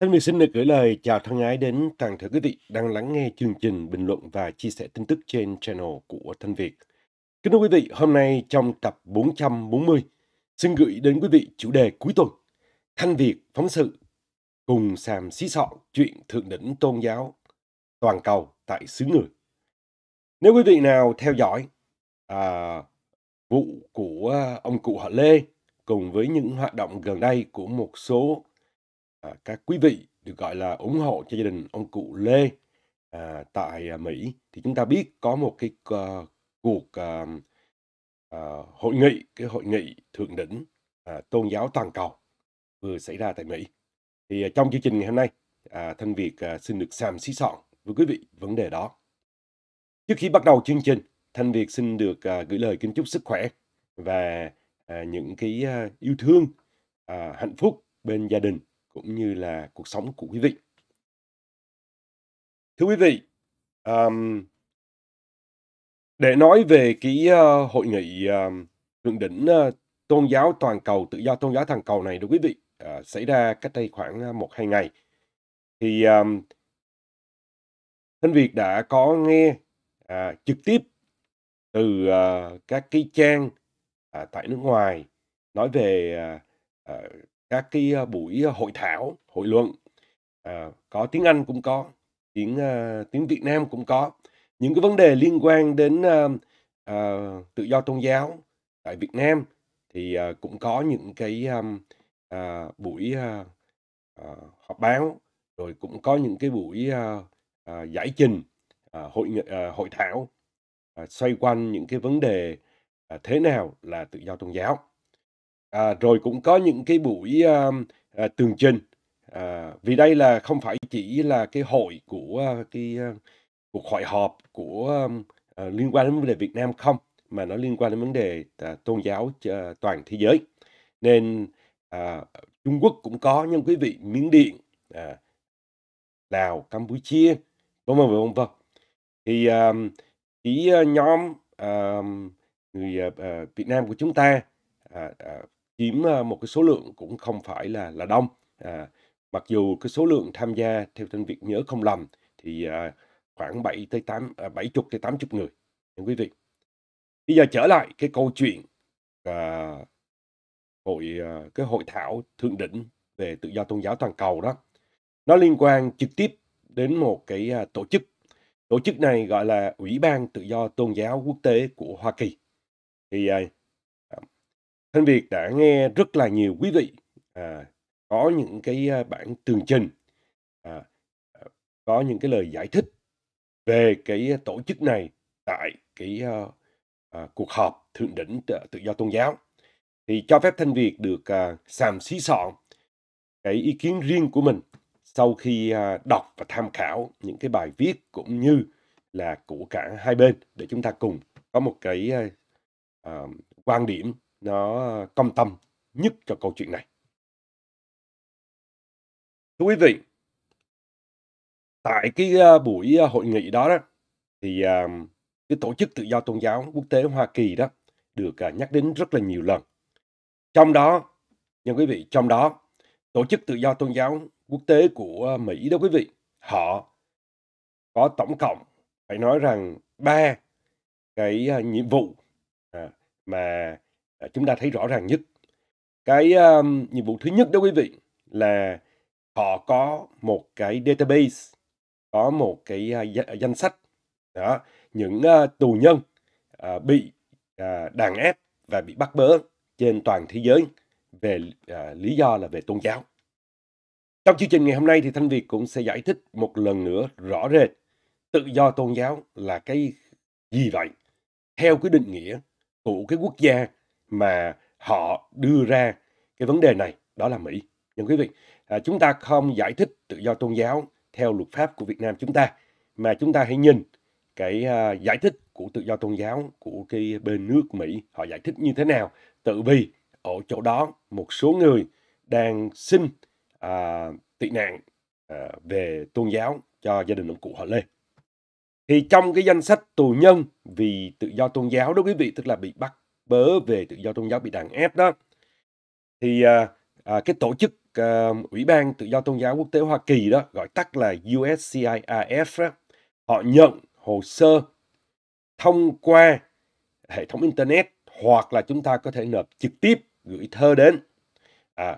thân Miệt xin được gửi lời chào thân ái đến toàn thể quý vị đang lắng nghe chương trình bình luận và chia sẻ tin tức trên channel của Thanh Việt. Kính thưa quý vị, hôm nay trong tập 440, xin gửi đến quý vị chủ đề cuối tuần Thanh Việt phóng sự cùng sàm xí sọ chuyện thượng đỉnh tôn giáo toàn cầu tại xứ người. Nếu quý vị nào theo dõi à, vụ của à, ông cụ họ Lê cùng với những hoạt động gần đây của một số à, các quý vị được gọi là ủng hộ cho gia đình ông cụ Lê à, tại à, Mỹ thì chúng ta biết có một cái uh, cuộc à, à, hội nghị cái hội nghị thượng đỉnh à, tôn giáo toàn cầu vừa xảy ra tại Mỹ thì à, trong chương trình ngày hôm nay à, Thanh Việt à, xin được xàm xí soạn với quý vị vấn đề đó trước khi bắt đầu chương trình Thanh Việt xin được à, gửi lời kính chúc sức khỏe và à, những cái à, yêu thương à, hạnh phúc bên gia đình cũng như là cuộc sống của quý vị. Thưa quý vị, um, để nói về cái uh, hội nghị um, thượng đỉnh uh, tôn giáo toàn cầu, tự do tôn giáo toàn cầu này đối quý vị uh, xảy ra cách đây khoảng một hai ngày, thì um, Thanh Việt đã có nghe uh, trực tiếp từ uh, các cái trang uh, tại nước ngoài nói về uh, các cái ờ, buổi ờ, hội thảo hội luận à, có tiếng Anh cũng có tiếng à, tiếng Việt Nam cũng có những cái vấn đề liên quan đến à, à, tự do tôn giáo tại Việt Nam thì à, cũng có những cái à, à, buổi à, à, họp báo rồi cũng có những cái buổi à, à, giải trình à, hội à, hội thảo à, xoay quanh những cái vấn đề à, thế nào là tự do tôn giáo à, rồi cũng có những cái buổi à, à, tường trình à, vì đây là không phải chỉ là cái hội của à, cái à, cuộc hội họp của à, à, liên quan đến vấn đề Việt Nam không mà nó liên quan đến vấn đề à, tôn giáo à, toàn thế giới nên à, Trung Quốc cũng có nhưng quý vị Miến Điện à, Lào Campuchia vân vân vân vân thì à, nhóm à, người à, Việt Nam của chúng ta à, à, chiếm ờ, một cái số lượng cũng không phải là là đông. À, mặc dù cái số lượng tham gia theo tên việc nhớ không lầm thì ờ, à, khoảng 7 tới 8 à, 70 tới 80 người. Những quý vị. Bây giờ trở lại cái câu chuyện à, hội à, cái hội thảo thượng đỉnh về tự do tôn giáo toàn cầu đó. Nó liên quan trực tiếp đến một cái à, tổ chức. Tổ chức này gọi là Ủy ban tự do tôn giáo quốc tế của Hoa Kỳ. Thì à, Thanh Việt đã nghe rất là nhiều quý vị à, có những cái bản tường trình, à, à, có những cái lời giải thích về cái tổ chức này tại cái à, à, cuộc họp thượng đỉnh tự do tôn giáo. Thì cho phép Thanh Việt được à, xàm xí soạn cái ý kiến riêng của mình sau khi à, đọc và tham khảo những cái bài viết cũng như là của cả hai bên để chúng ta cùng có một cái à, quan điểm nó công tâm nhất cho câu chuyện này. Thưa quý vị, tại cái à, buổi à, hội nghị đó đó thì à, cái tổ chức tự do tôn giáo quốc tế Hoa Kỳ đó được nhắc đến rất là nhiều lần. Trong đó, nhưng quý vị, trong đó tổ chức tự do tôn giáo quốc tế của Mỹ đó quý vị, họ có tổng cộng phải nói rằng ba cái nhiệm vụ mà Ờ, chúng ta thấy rõ ràng nhất. Cái um, nhiệm vụ thứ nhất đó quý vị là họ có một cái database, có một cái uh, danh sách đó những uh, tù nhân uh, bị uh, đàn áp và bị bắt bớ trên toàn thế giới về uh, lý do là về tôn giáo. Trong chương trình ngày hôm nay thì Thanh Việt cũng sẽ giải thích một lần nữa rõ rệt tự do tôn giáo là cái gì vậy theo cái định nghĩa của cái quốc gia mà họ đưa ra cái vấn đề này đó là Mỹ. Nhưng quý vị, à, chúng ta không giải thích tự do tôn giáo theo luật pháp của Việt Nam chúng ta mà chúng ta hãy nhìn cái à, giải thích của tự do tôn giáo của cái bên nước Mỹ họ giải thích như thế nào. Tự vì ở chỗ đó một số người đang xin à, tị nạn à, về tôn giáo cho gia đình ông cụ họ Lê. Thì trong cái danh sách tù nhân vì tự do tôn giáo đó quý vị, tức là bị bắt bớ về tự do tôn giáo bị đàn áp đó thì à, à, cái tổ chức à, ủy ban tự do tôn giáo quốc tế Hoa Kỳ đó gọi tắt là USCIRF đó, họ nhận hồ sơ thông qua hệ thống internet hoặc là chúng ta có thể nộp trực tiếp gửi thơ đến à,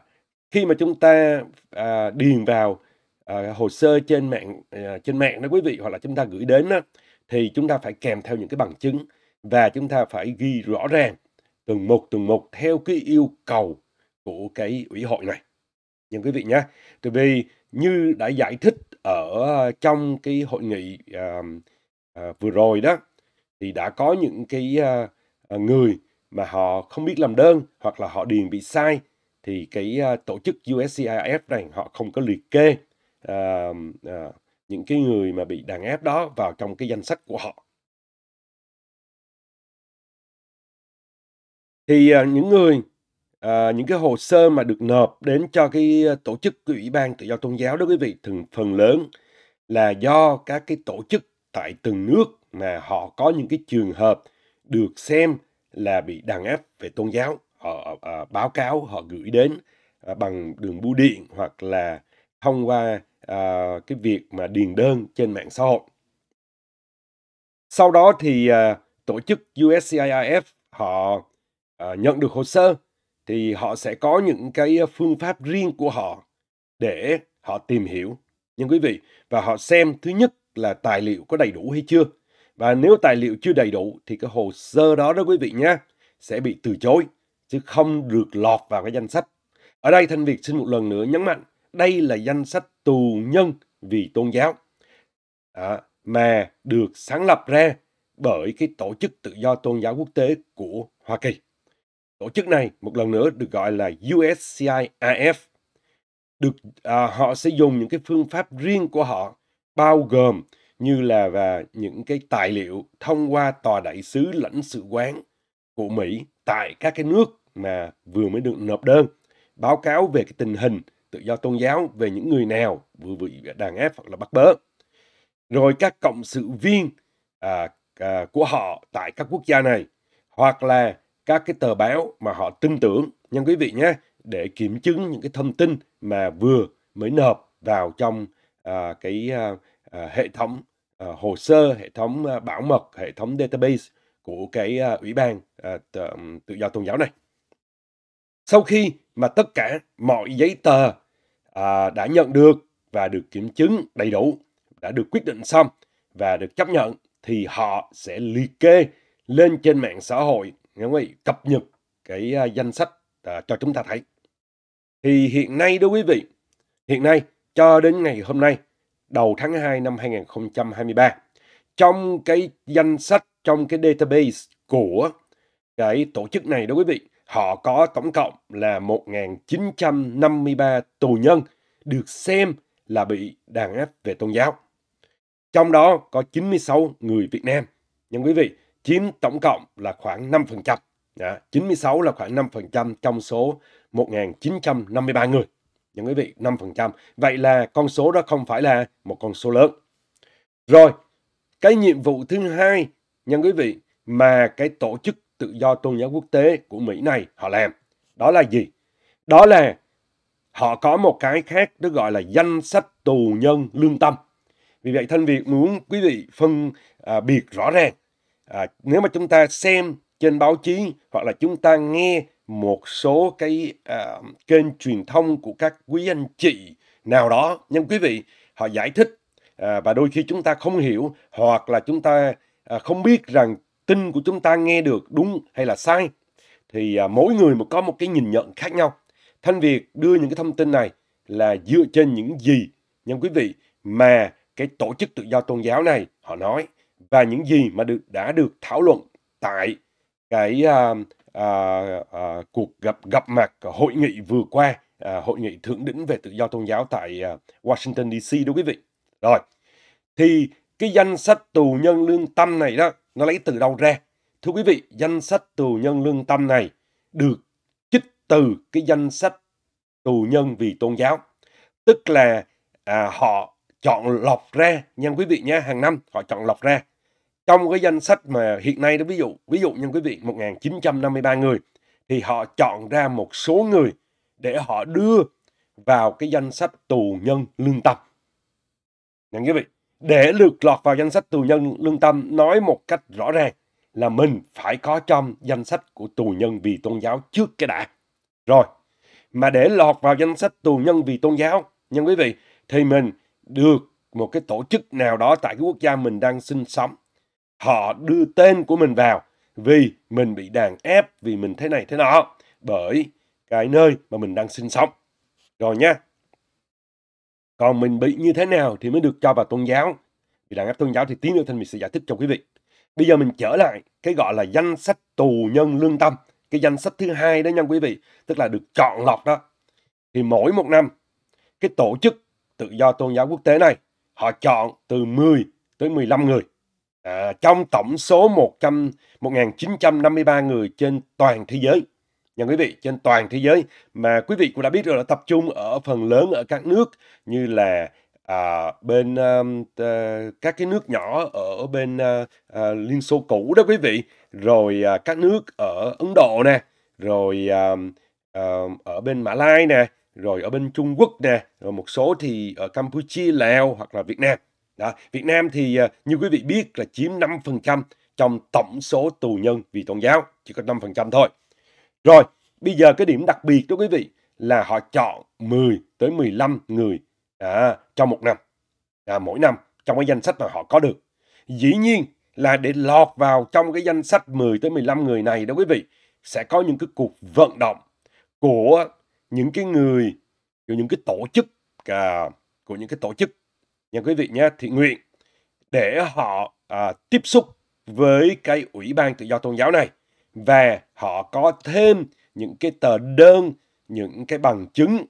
khi mà chúng ta à, điền vào à, hồ sơ trên mạng à, trên mạng đó quý vị hoặc là chúng ta gửi đến đó, thì chúng ta phải kèm theo những cái bằng chứng và chúng ta phải ghi rõ ràng từng một từng một theo cái yêu cầu của cái ủy hội này nha quý vị nhé. Tại vì như đã giải thích ở trong cái hội nghị à, à, vừa rồi đó thì đã có những cái à, à người mà họ không biết làm đơn hoặc là họ điền bị sai thì cái à, tổ chức USCIS này họ không có liệt kê à, à, những cái người mà bị đàn áp đó vào trong cái danh sách của họ Thì, à, những người à, những cái hồ sơ mà được nộp đến cho cái à, tổ chức của Ủy ban Tự do Tôn giáo đó quý vị, thường phần lớn là do các cái tổ chức tại từng nước mà họ có những cái trường hợp được xem là bị đàn áp về tôn giáo, họ à, báo cáo họ gửi đến à, bằng đường bưu điện hoặc là thông qua à, cái việc mà điền đơn trên mạng xã hội. Sau đó thì à, tổ chức USCIRF họ Ờ, nhận được hồ sơ thì họ sẽ có những cái phương pháp riêng của họ để họ tìm hiểu nhưng quý vị và họ xem thứ nhất là tài liệu có đầy đủ hay chưa và nếu tài liệu chưa đầy đủ thì cái hồ sơ đó đó quý vị nhé sẽ bị từ chối chứ không được lọt vào cái danh sách ở đây thanh việt xin một lần nữa nhấn mạnh đây là danh sách tù nhân vì tôn giáo à, mà được sáng lập ra bởi cái tổ chức tự do tôn giáo quốc tế của hoa kỳ Tổ chức này một lần nữa được gọi là USCIRF. Được à, họ sẽ dùng những cái phương pháp riêng của họ bao gồm như là và những cái tài liệu thông qua tòa đại sứ lãnh sự quán của Mỹ tại các cái nước mà vừa mới được nộp đơn báo cáo về cái tình hình tự do tôn giáo về những người nào vừa bị đàn áp hoặc là bắt bớ rồi các cộng sự viên à, à, của họ tại các quốc gia này hoặc là các cái tờ báo mà họ tin tưởng nhưng quý vị nhé để kiểm chứng những cái thông tin mà vừa mới nộp vào trong à, cái à, à, hệ thống à, hồ sơ hệ thống à, bảo mật hệ thống database của cái à, ủy ban à, tự, tự do tôn giáo này sau khi mà tất cả mọi giấy tờ à, đã nhận được và được kiểm chứng đầy đủ đã được quyết định xong và được chấp nhận thì họ sẽ liệt kê lên trên mạng xã hội nghe quý vị cập nhật cái à, danh sách à, cho chúng ta thấy thì hiện nay đó quý vị hiện nay cho đến ngày hôm nay đầu tháng 2 năm 2023 trong cái danh sách trong cái database của cái tổ chức này đó quý vị họ có tổng cộng là 1.953 tù nhân được xem là bị đàn áp về tôn giáo. Trong đó có 96 người Việt Nam. Nhưng quý vị, chiếm tổng cộng là khoảng 5%. Đó, 96 là khoảng 5% trong số 1.953 người. Những dạ, quý vị, 5%. Vậy là con số đó không phải là một con số lớn. Rồi, cái nhiệm vụ thứ hai, những quý vị, mà cái tổ chức tự do tôn giáo quốc tế của Mỹ này họ làm, đó là gì? Đó là họ có một cái khác được gọi là danh sách tù nhân lương tâm. Vì vậy thân Việt muốn quý vị phân à, biệt rõ ràng à, nếu mà chúng ta xem trên báo chí hoặc là chúng ta nghe một số cái à, kênh truyền thông của các quý anh chị nào đó nhưng quý vị họ giải thích à, và đôi khi chúng ta không hiểu hoặc là chúng ta à, không biết rằng tin của chúng ta nghe được đúng hay là sai thì à, mỗi người mà có một cái nhìn nhận khác nhau thanh việt đưa những cái thông tin này là dựa trên những gì nhưng quý vị mà cái tổ chức tự do tôn giáo này họ nói và những gì mà được đã được thảo luận tại cái à, à, à, cuộc gặp gặp mặt hội nghị vừa qua à, hội nghị thượng đỉnh về tự do tôn giáo tại à, Washington DC đúng quý vị rồi thì cái danh sách tù nhân lương tâm này đó nó lấy từ đâu ra thưa quý vị danh sách tù nhân lương tâm này được trích từ cái danh sách tù nhân vì tôn giáo tức là à, họ chọn lọc ra nha quý vị nhé hàng năm họ chọn lọc ra trong cái danh sách mà hiện nay đó ví dụ ví dụ như quý vị 1953 người thì họ chọn ra một số người để họ đưa vào cái danh sách tù nhân lương tâm. Nha quý vị, để lượt lọt vào danh sách tù nhân lương tâm nói một cách rõ ràng là mình phải có trong danh sách của tù nhân vì tôn giáo trước cái đã. Rồi, mà để lọt vào danh sách tù nhân vì tôn giáo, nhân quý vị, thì mình được một cái tổ chức nào đó tại cái quốc gia mình đang sinh sống họ đưa tên của mình vào vì mình bị đàn ép, vì mình thế này thế nọ bởi cái nơi mà mình đang sinh sống. Rồi nha. Còn mình bị như thế nào thì mới được cho vào tôn giáo. Vì đàn áp tôn giáo thì tí nữa Thanh mình sẽ giải thích cho quý vị. Bây giờ mình trở lại cái gọi là danh sách tù nhân lương tâm. Cái danh sách thứ hai đó nha quý vị. Tức là được chọn lọc đó. Thì mỗi một năm, cái tổ chức tự do tôn giáo quốc tế này, họ chọn từ 10 tới 15 người à, trong tổng số 100 1953 người trên toàn thế giới. Nha quý vị, trên toàn thế giới mà quý vị cũng đã biết rồi là tập trung ở phần lớn ở các nước như là à, bên à, các cái nước nhỏ ở bên à, à, Liên Xô cũ đó quý vị, rồi à, các nước ở Ấn Độ nè, rồi à, à, ở bên Mã Lai nè, rồi ở bên Trung Quốc nè, rồi một số thì ở Campuchia, Lào hoặc là Việt Nam. Đó. Việt Nam thì ờ, như quý vị biết là chiếm 5% trong tổng số tù nhân vì tôn giáo, chỉ có 5% thôi. Rồi, bây giờ cái điểm đặc biệt đó quý vị là họ chọn 10 tới 15 người à, trong một năm, à, mỗi năm trong cái danh sách mà họ có được. Dĩ nhiên là để lọt vào trong cái danh sách 10 tới 15 người này đó quý vị sẽ có những cái cuộc vận động của những cái người của những cái tổ chức à, của những cái tổ chức những quý vị nhé thiện nguyện để họ à, tiếp xúc với cái ủy ban tự do tôn giáo này và họ có thêm những cái tờ đơn những cái bằng chứng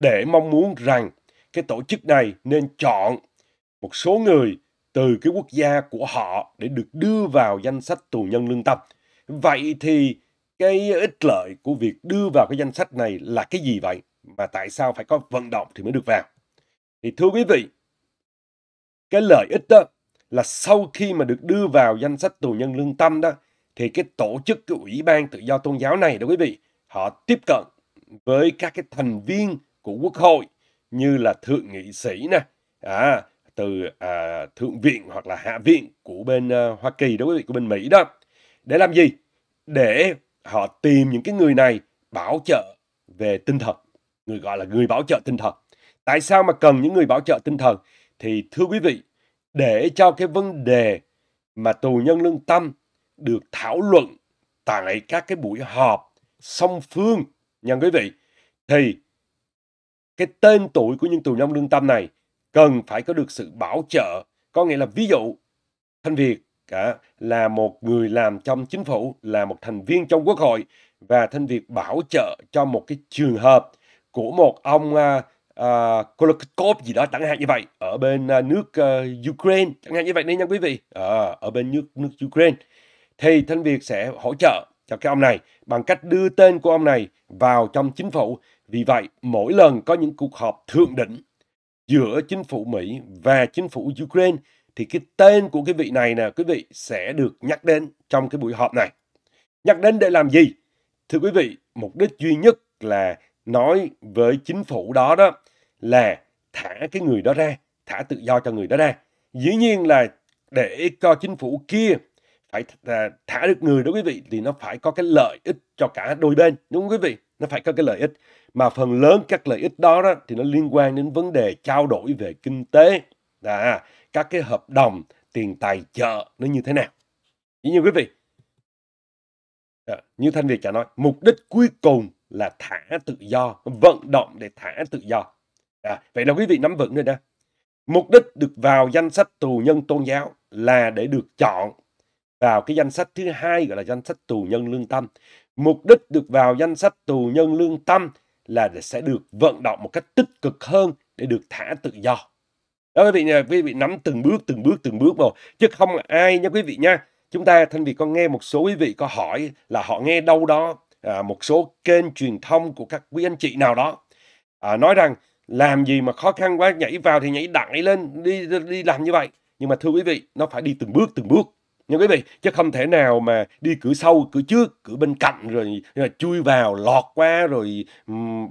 để mong muốn rằng cái tổ chức này nên chọn một số người từ cái quốc gia của họ để được đưa vào danh sách tù nhân lương tâm. Vậy thì cái ích lợi của việc đưa vào cái danh sách này là cái gì vậy? Mà tại sao phải có vận động thì mới được vào? Thì thưa quý vị, cái lợi ích đó là sau khi mà được đưa vào danh sách tù nhân lương tâm đó thì cái tổ chức cái ủy ban tự do tôn giáo này đó quý vị họ tiếp cận với các cái thành viên của quốc hội như là thượng nghị sĩ nè à, từ à, thượng viện hoặc là hạ viện của bên à, Hoa Kỳ đó quý vị của bên Mỹ đó để làm gì để họ tìm những cái người này bảo trợ về tinh thần người gọi là người bảo trợ tinh thần tại sao mà cần những người bảo trợ tinh thần thì thưa quý vị, để cho cái vấn đề mà tù nhân lương tâm được thảo luận tại các cái buổi họp song phương nha quý vị thì cái tên tuổi của những tù nhân lương tâm này cần phải có được sự bảo trợ có nghĩa là ví dụ thanh việt cả à, là một người làm trong chính phủ là một thành viên trong quốc hội và thanh việt bảo trợ cho một cái trường hợp của một ông à, uh, Kolokov gì đó chẳng hạn như vậy ở bên uh, nước uh, Ukraine chẳng hạn như vậy đấy nha quý vị uh, ở bên nước nước Ukraine thì Thanh Việt sẽ hỗ trợ cho cái ông này bằng cách đưa tên của ông này vào trong chính phủ vì vậy mỗi lần có những cuộc họp thượng đỉnh giữa chính phủ Mỹ và chính phủ Ukraine thì cái tên của cái vị này nè quý vị sẽ được nhắc đến trong cái buổi họp này nhắc đến để làm gì thưa quý vị mục đích duy nhất là nói với chính phủ đó đó là thả cái người đó ra, thả tự do cho người đó ra. Dĩ nhiên là để cho chính phủ kia phải à, thả được người đó quý vị thì nó phải có cái lợi ích cho cả đôi bên đúng không quý vị nó phải có cái lợi ích mà phần lớn các lợi ích đó, đó thì nó liên quan đến vấn đề trao đổi về kinh tế là các cái hợp đồng tiền tài trợ nó như thế nào dĩ nhiên quý vị à, như thanh việt đã nói mục đích cuối cùng là thả tự do vận động để thả tự do À, vậy là quý vị nắm vững rồi đó. Mục đích được vào danh sách tù nhân tôn giáo là để được chọn vào cái danh sách thứ hai gọi là danh sách tù nhân lương tâm. Mục đích được vào danh sách tù nhân lương tâm là để sẽ được vận động một cách tích cực hơn để được thả tự do. Đó quý vị nha, quý vị nắm từng bước từng bước từng bước vào chứ không ai nha quý vị nha. Chúng ta thân vì con nghe một số quý vị có hỏi là họ nghe đâu đó à, một số kênh truyền thông của các quý anh chị nào đó à, nói rằng làm gì mà khó khăn quá nhảy vào thì nhảy đại lên đi đi làm như vậy nhưng mà thưa quý vị nó phải đi từng bước từng bước nhưng quý vị chứ không thể nào mà đi cửa sau cửa trước cửa bên cạnh rồi, rồi chui vào lọt qua rồi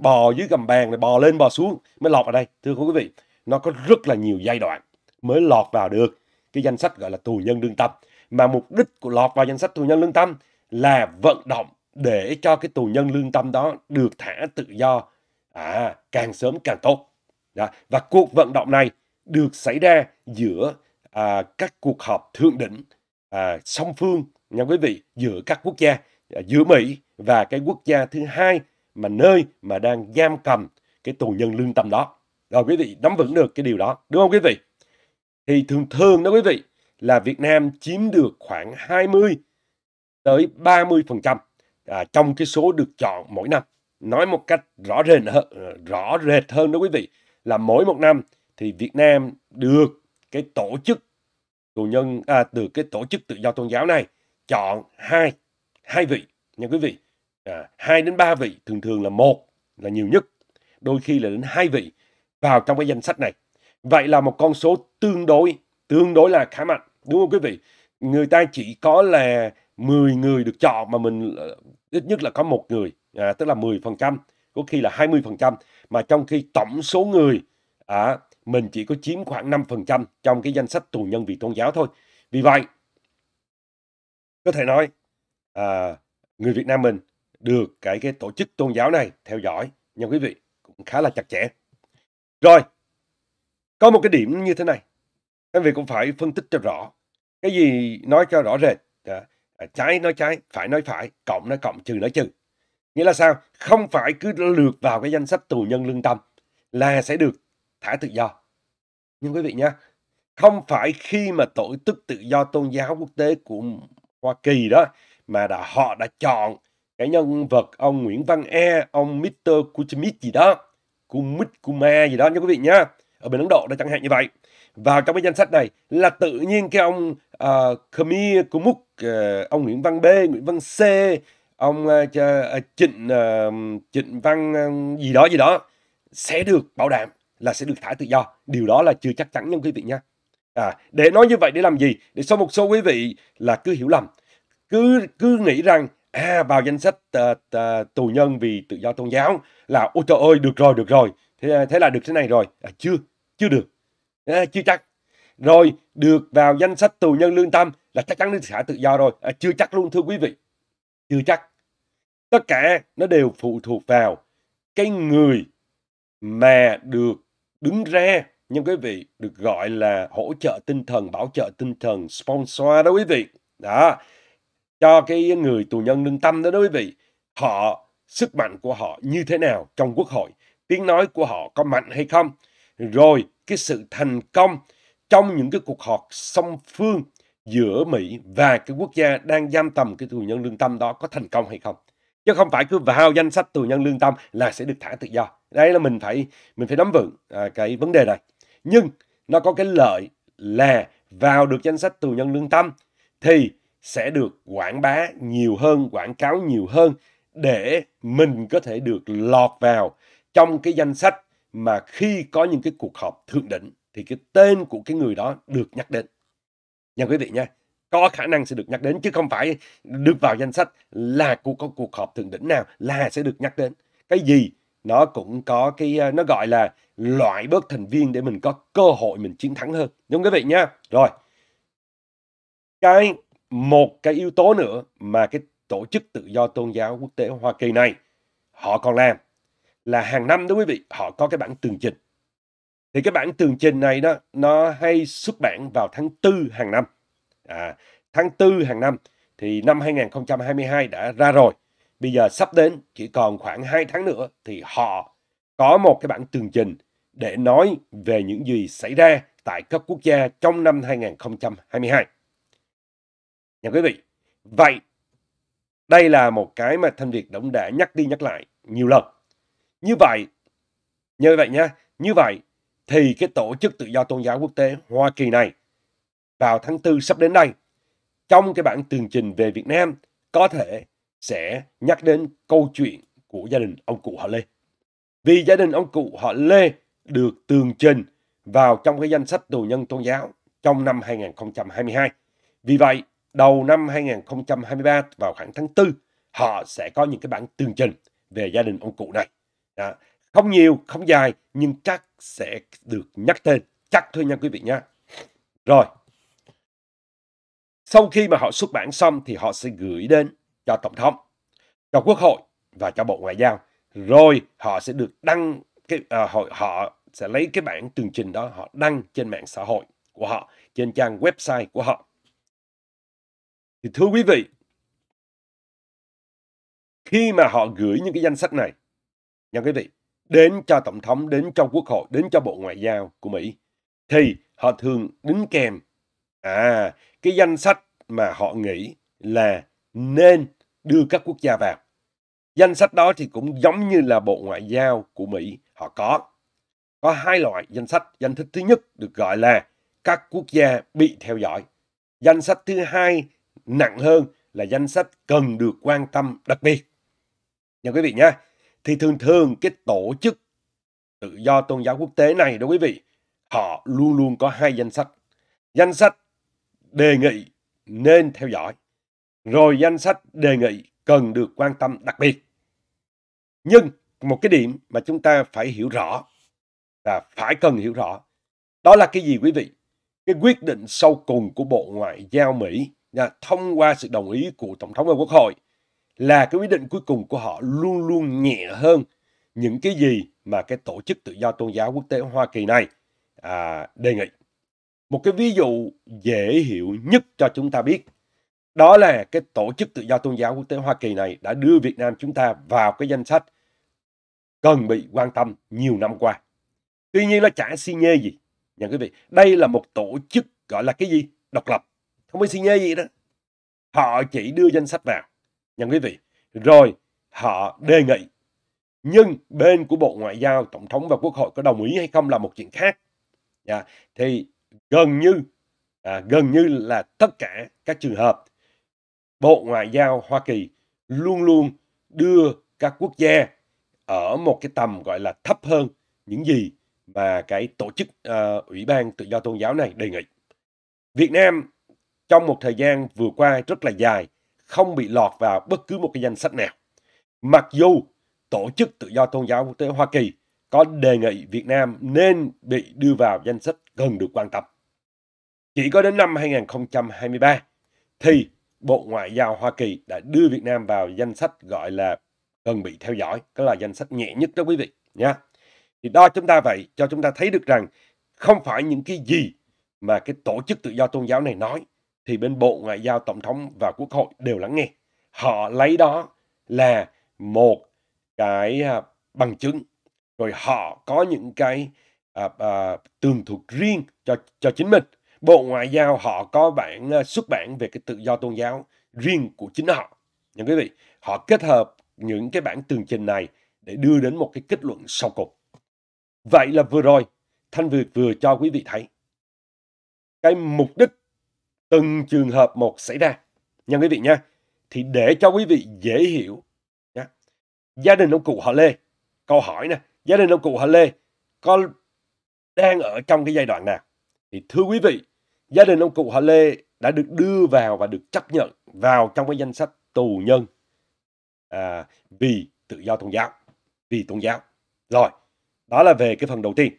bò dưới gầm bàn rồi bò lên bò xuống mới lọt vào đây thưa quý vị nó có rất là nhiều giai đoạn mới lọt vào được cái danh sách gọi là tù nhân lương tâm mà mục đích của lọt vào danh sách tù nhân lương tâm là vận động để cho cái tù nhân lương tâm đó được thả tự do À, càng sớm càng tốt. Đó. Và cuộc vận động này được xảy ra giữa à, các cuộc họp thượng đỉnh à, song phương nha quý vị giữa các quốc gia à, giữa Mỹ và cái quốc gia thứ hai mà nơi mà đang giam cầm cái tù nhân lương tâm đó rồi quý vị nắm vững được cái điều đó đúng không quý vị thì thường thường đó quý vị là Việt Nam chiếm được khoảng 20 tới 30 phần trăm à, trong cái số được chọn mỗi năm nói một cách rõ rệt hơn, rõ rệt hơn đó quý vị là mỗi một năm thì Việt Nam được cái tổ chức tù nhân à, từ cái tổ chức tự do tôn giáo này chọn hai hai vị nha quý vị à, hai đến ba vị thường thường là một là nhiều nhất đôi khi là đến hai vị vào trong cái danh sách này vậy là một con số tương đối tương đối là khá mạnh đúng không quý vị người ta chỉ có là 10 người được chọn mà mình ờ, ít nhất là có một người à, tức là 10% có khi là 20% mà trong khi tổng số người à, mình chỉ có chiếm khoảng 5% trong cái danh sách tù nhân vì tôn giáo thôi. Vì vậy có thể nói à, người Việt Nam mình được cái cái tổ chức tôn giáo này theo dõi nha quý vị cũng khá là chặt chẽ. Rồi, có một cái điểm như thế này. Các vị cũng phải phân tích cho rõ. Cái gì nói cho rõ rệt. À, À, trái nói trái phải nói phải cộng nói cộng trừ nói trừ nghĩa là sao không phải cứ lượt vào cái danh sách tù nhân lương tâm là sẽ được thả tự do nhưng quý vị nhé không phải khi mà tổ chức tự do tôn giáo quốc tế của Hoa Kỳ đó mà đã họ đã chọn cái nhân vật ông Nguyễn Văn E, ông Mr. Kuchmit gì đó, Kumit Kuma gì đó nha quý vị nhé Ở bên Ấn Độ đã chẳng hạn như vậy vào trong cái danh sách này là tự nhiên cái ông uh, Khmer Kumuk, uh, ông Nguyễn Văn B, Nguyễn Văn C, ông uh, Trịnh uh, Trịnh Văn uh, gì đó gì đó sẽ được bảo đảm là sẽ được thả tự do. Điều đó là chưa chắc chắn nha quý vị nha. À, để nói như vậy để làm gì? Để cho một số quý vị là cứ hiểu lầm, cứ cứ nghĩ rằng à vào danh sách uh, uh, tù nhân vì tự do tôn giáo là ôi trời ơi được rồi được rồi thế thế là được thế này rồi à, chưa chưa được à, chưa chắc rồi được vào danh sách tù nhân lương tâm là chắc chắn được thả tự do rồi à, chưa chắc luôn thưa quý vị chưa chắc tất cả nó đều phụ thuộc vào cái người mà được đứng ra nhưng quý vị được gọi là hỗ trợ tinh thần bảo trợ tinh thần sponsor đó quý vị đó cho cái người tù nhân lương tâm đó đó quý vị họ sức mạnh của họ như thế nào trong quốc hội tiếng nói của họ có mạnh hay không rồi cái sự thành công trong những cái cuộc họp song phương giữa Mỹ và cái quốc gia đang giam tầm cái tù nhân lương tâm đó có thành công hay không chứ không phải cứ vào danh sách tù nhân lương tâm là sẽ được thả tự do đây là mình phải mình phải nắm vững à, cái vấn đề này nhưng nó có cái lợi là vào được danh sách tù nhân lương tâm thì sẽ được quảng bá nhiều hơn quảng cáo nhiều hơn để mình có thể được lọt vào trong cái danh sách mà khi có những cái cuộc họp thượng đỉnh thì cái tên của cái người đó được nhắc đến. Nha quý vị nha, có khả năng sẽ được nhắc đến chứ không phải được vào danh sách là cuộc có cuộc họp thượng đỉnh nào là sẽ được nhắc đến. Cái gì nó cũng có cái ờ, nó gọi là loại bớt thành viên để mình có cơ hội mình chiến thắng hơn. Đúng quý vị nha. Rồi. Cái một cái yếu tố nữa mà cái tổ chức tự do tôn giáo quốc tế Hoa Kỳ này họ còn làm là hàng năm đó quý vị họ có cái bản tường trình thì cái bản tường trình này đó nó hay xuất bản vào tháng tư hàng năm à, tháng tư hàng năm thì năm 2022 đã ra rồi bây giờ sắp đến chỉ còn khoảng 2 tháng nữa thì họ có một cái bản tường trình để nói về những gì xảy ra tại các quốc gia trong năm 2022 nha quý vị vậy đây là một cái mà thanh việt cũng đã nhắc đi nhắc lại nhiều lần như vậy, như vậy nha, như vậy thì cái tổ chức tự do tôn giáo quốc tế Hoa Kỳ này vào tháng 4 sắp đến đây trong cái bản tường trình về Việt Nam có thể sẽ nhắc đến câu chuyện của gia đình ông cụ họ Lê. Vì gia đình ông cụ họ Lê được tường trình vào trong cái danh sách tù nhân tôn giáo trong năm 2022. Vì vậy, đầu năm 2023 vào khoảng tháng 4, họ sẽ có những cái bản tường trình về gia đình ông cụ này. Đó. Không nhiều, không dài nhưng chắc sẽ được nhắc tên. Chắc thôi nha quý vị nhé. Rồi. Sau khi mà họ xuất bản xong thì họ sẽ gửi đến cho Tổng thống, cho Quốc hội và cho Bộ Ngoại giao. Rồi họ sẽ được đăng, cái, à, họ, họ sẽ lấy cái bản tường trình đó họ đăng trên mạng xã hội của họ, trên trang website của họ. Thì thưa quý vị, khi mà họ gửi những cái danh sách này nha quý vị, đến cho Tổng thống, đến cho Quốc hội, đến cho Bộ Ngoại giao của Mỹ, thì họ thường đính kèm à, cái danh sách mà họ nghĩ là nên đưa các quốc gia vào. Danh sách đó thì cũng giống như là Bộ Ngoại giao của Mỹ họ có. Có hai loại danh sách. Danh sách thứ nhất được gọi là các quốc gia bị theo dõi. Danh sách thứ hai nặng hơn là danh sách cần được quan tâm đặc biệt. Nha quý vị nhé thì thường thường cái tổ chức tự do tôn giáo quốc tế này đó quý vị, họ luôn luôn có hai danh sách. Danh sách đề nghị nên theo dõi, rồi danh sách đề nghị cần được quan tâm đặc biệt. Nhưng một cái điểm mà chúng ta phải hiểu rõ và phải cần hiểu rõ, đó là cái gì quý vị? Cái quyết định sau cùng của Bộ Ngoại giao Mỹ là thông qua sự đồng ý của Tổng thống và Quốc hội là cái quyết định cuối cùng của họ luôn luôn nhẹ hơn những cái gì mà cái tổ chức tự do tôn giáo quốc tế Hoa Kỳ này à, đề nghị. Một cái ví dụ dễ hiểu nhất cho chúng ta biết đó là cái tổ chức tự do tôn giáo quốc tế Hoa Kỳ này đã đưa Việt Nam chúng ta vào cái danh sách cần bị quan tâm nhiều năm qua. Tuy nhiên là chả xi nhê gì. Nhận quý vị, đây là một tổ chức gọi là cái gì? Độc lập. Không có xi nhê gì đó. Họ chỉ đưa danh sách vào nhân quý vị. Rồi họ đề nghị nhưng bên của Bộ Ngoại giao, Tổng thống và Quốc hội có đồng ý hay không là một chuyện khác. Dạ, thì gần như à, gần như là tất cả các trường hợp Bộ Ngoại giao Hoa Kỳ luôn luôn đưa các quốc gia ở một cái tầm gọi là thấp hơn những gì mà cái tổ chức uh, Ủy ban Tự do Tôn giáo này đề nghị. Việt Nam trong một thời gian vừa qua rất là dài không bị lọt vào bất cứ một cái danh sách nào. Mặc dù Tổ chức Tự do Tôn giáo Quốc tế Hoa Kỳ có đề nghị Việt Nam nên bị đưa vào danh sách cần được quan tâm. Chỉ có đến năm 2023 thì Bộ Ngoại giao Hoa Kỳ đã đưa Việt Nam vào danh sách gọi là cần bị theo dõi, đó là danh sách nhẹ nhất đó quý vị nhé. Thì đo chúng ta vậy cho chúng ta thấy được rằng không phải những cái gì mà cái tổ chức tự do tôn giáo này nói thì bên Bộ Ngoại giao Tổng thống và Quốc hội đều lắng nghe. Họ lấy đó là một cái à, bằng chứng rồi họ có những cái à, à, tường thuật riêng cho cho chính mình. Bộ Ngoại giao họ có bản à, xuất bản về cái tự do tôn giáo riêng của chính họ. nhưng quý vị, họ kết hợp những cái bản tường trình này để đưa đến một cái kết luận sau cùng. Vậy là vừa rồi, Thanh Việt vừa cho quý vị thấy cái mục đích từng trường hợp một xảy ra nha quý vị nha thì để cho quý vị dễ hiểu nha. gia đình ông cụ họ lê câu hỏi nè gia đình ông cụ họ lê có đang ở trong cái giai đoạn nào thì thưa quý vị gia đình ông cụ họ lê đã được đưa vào và được chấp nhận vào trong cái danh sách tù nhân à, vì tự do tôn giáo vì tôn giáo rồi đó là về cái phần đầu tiên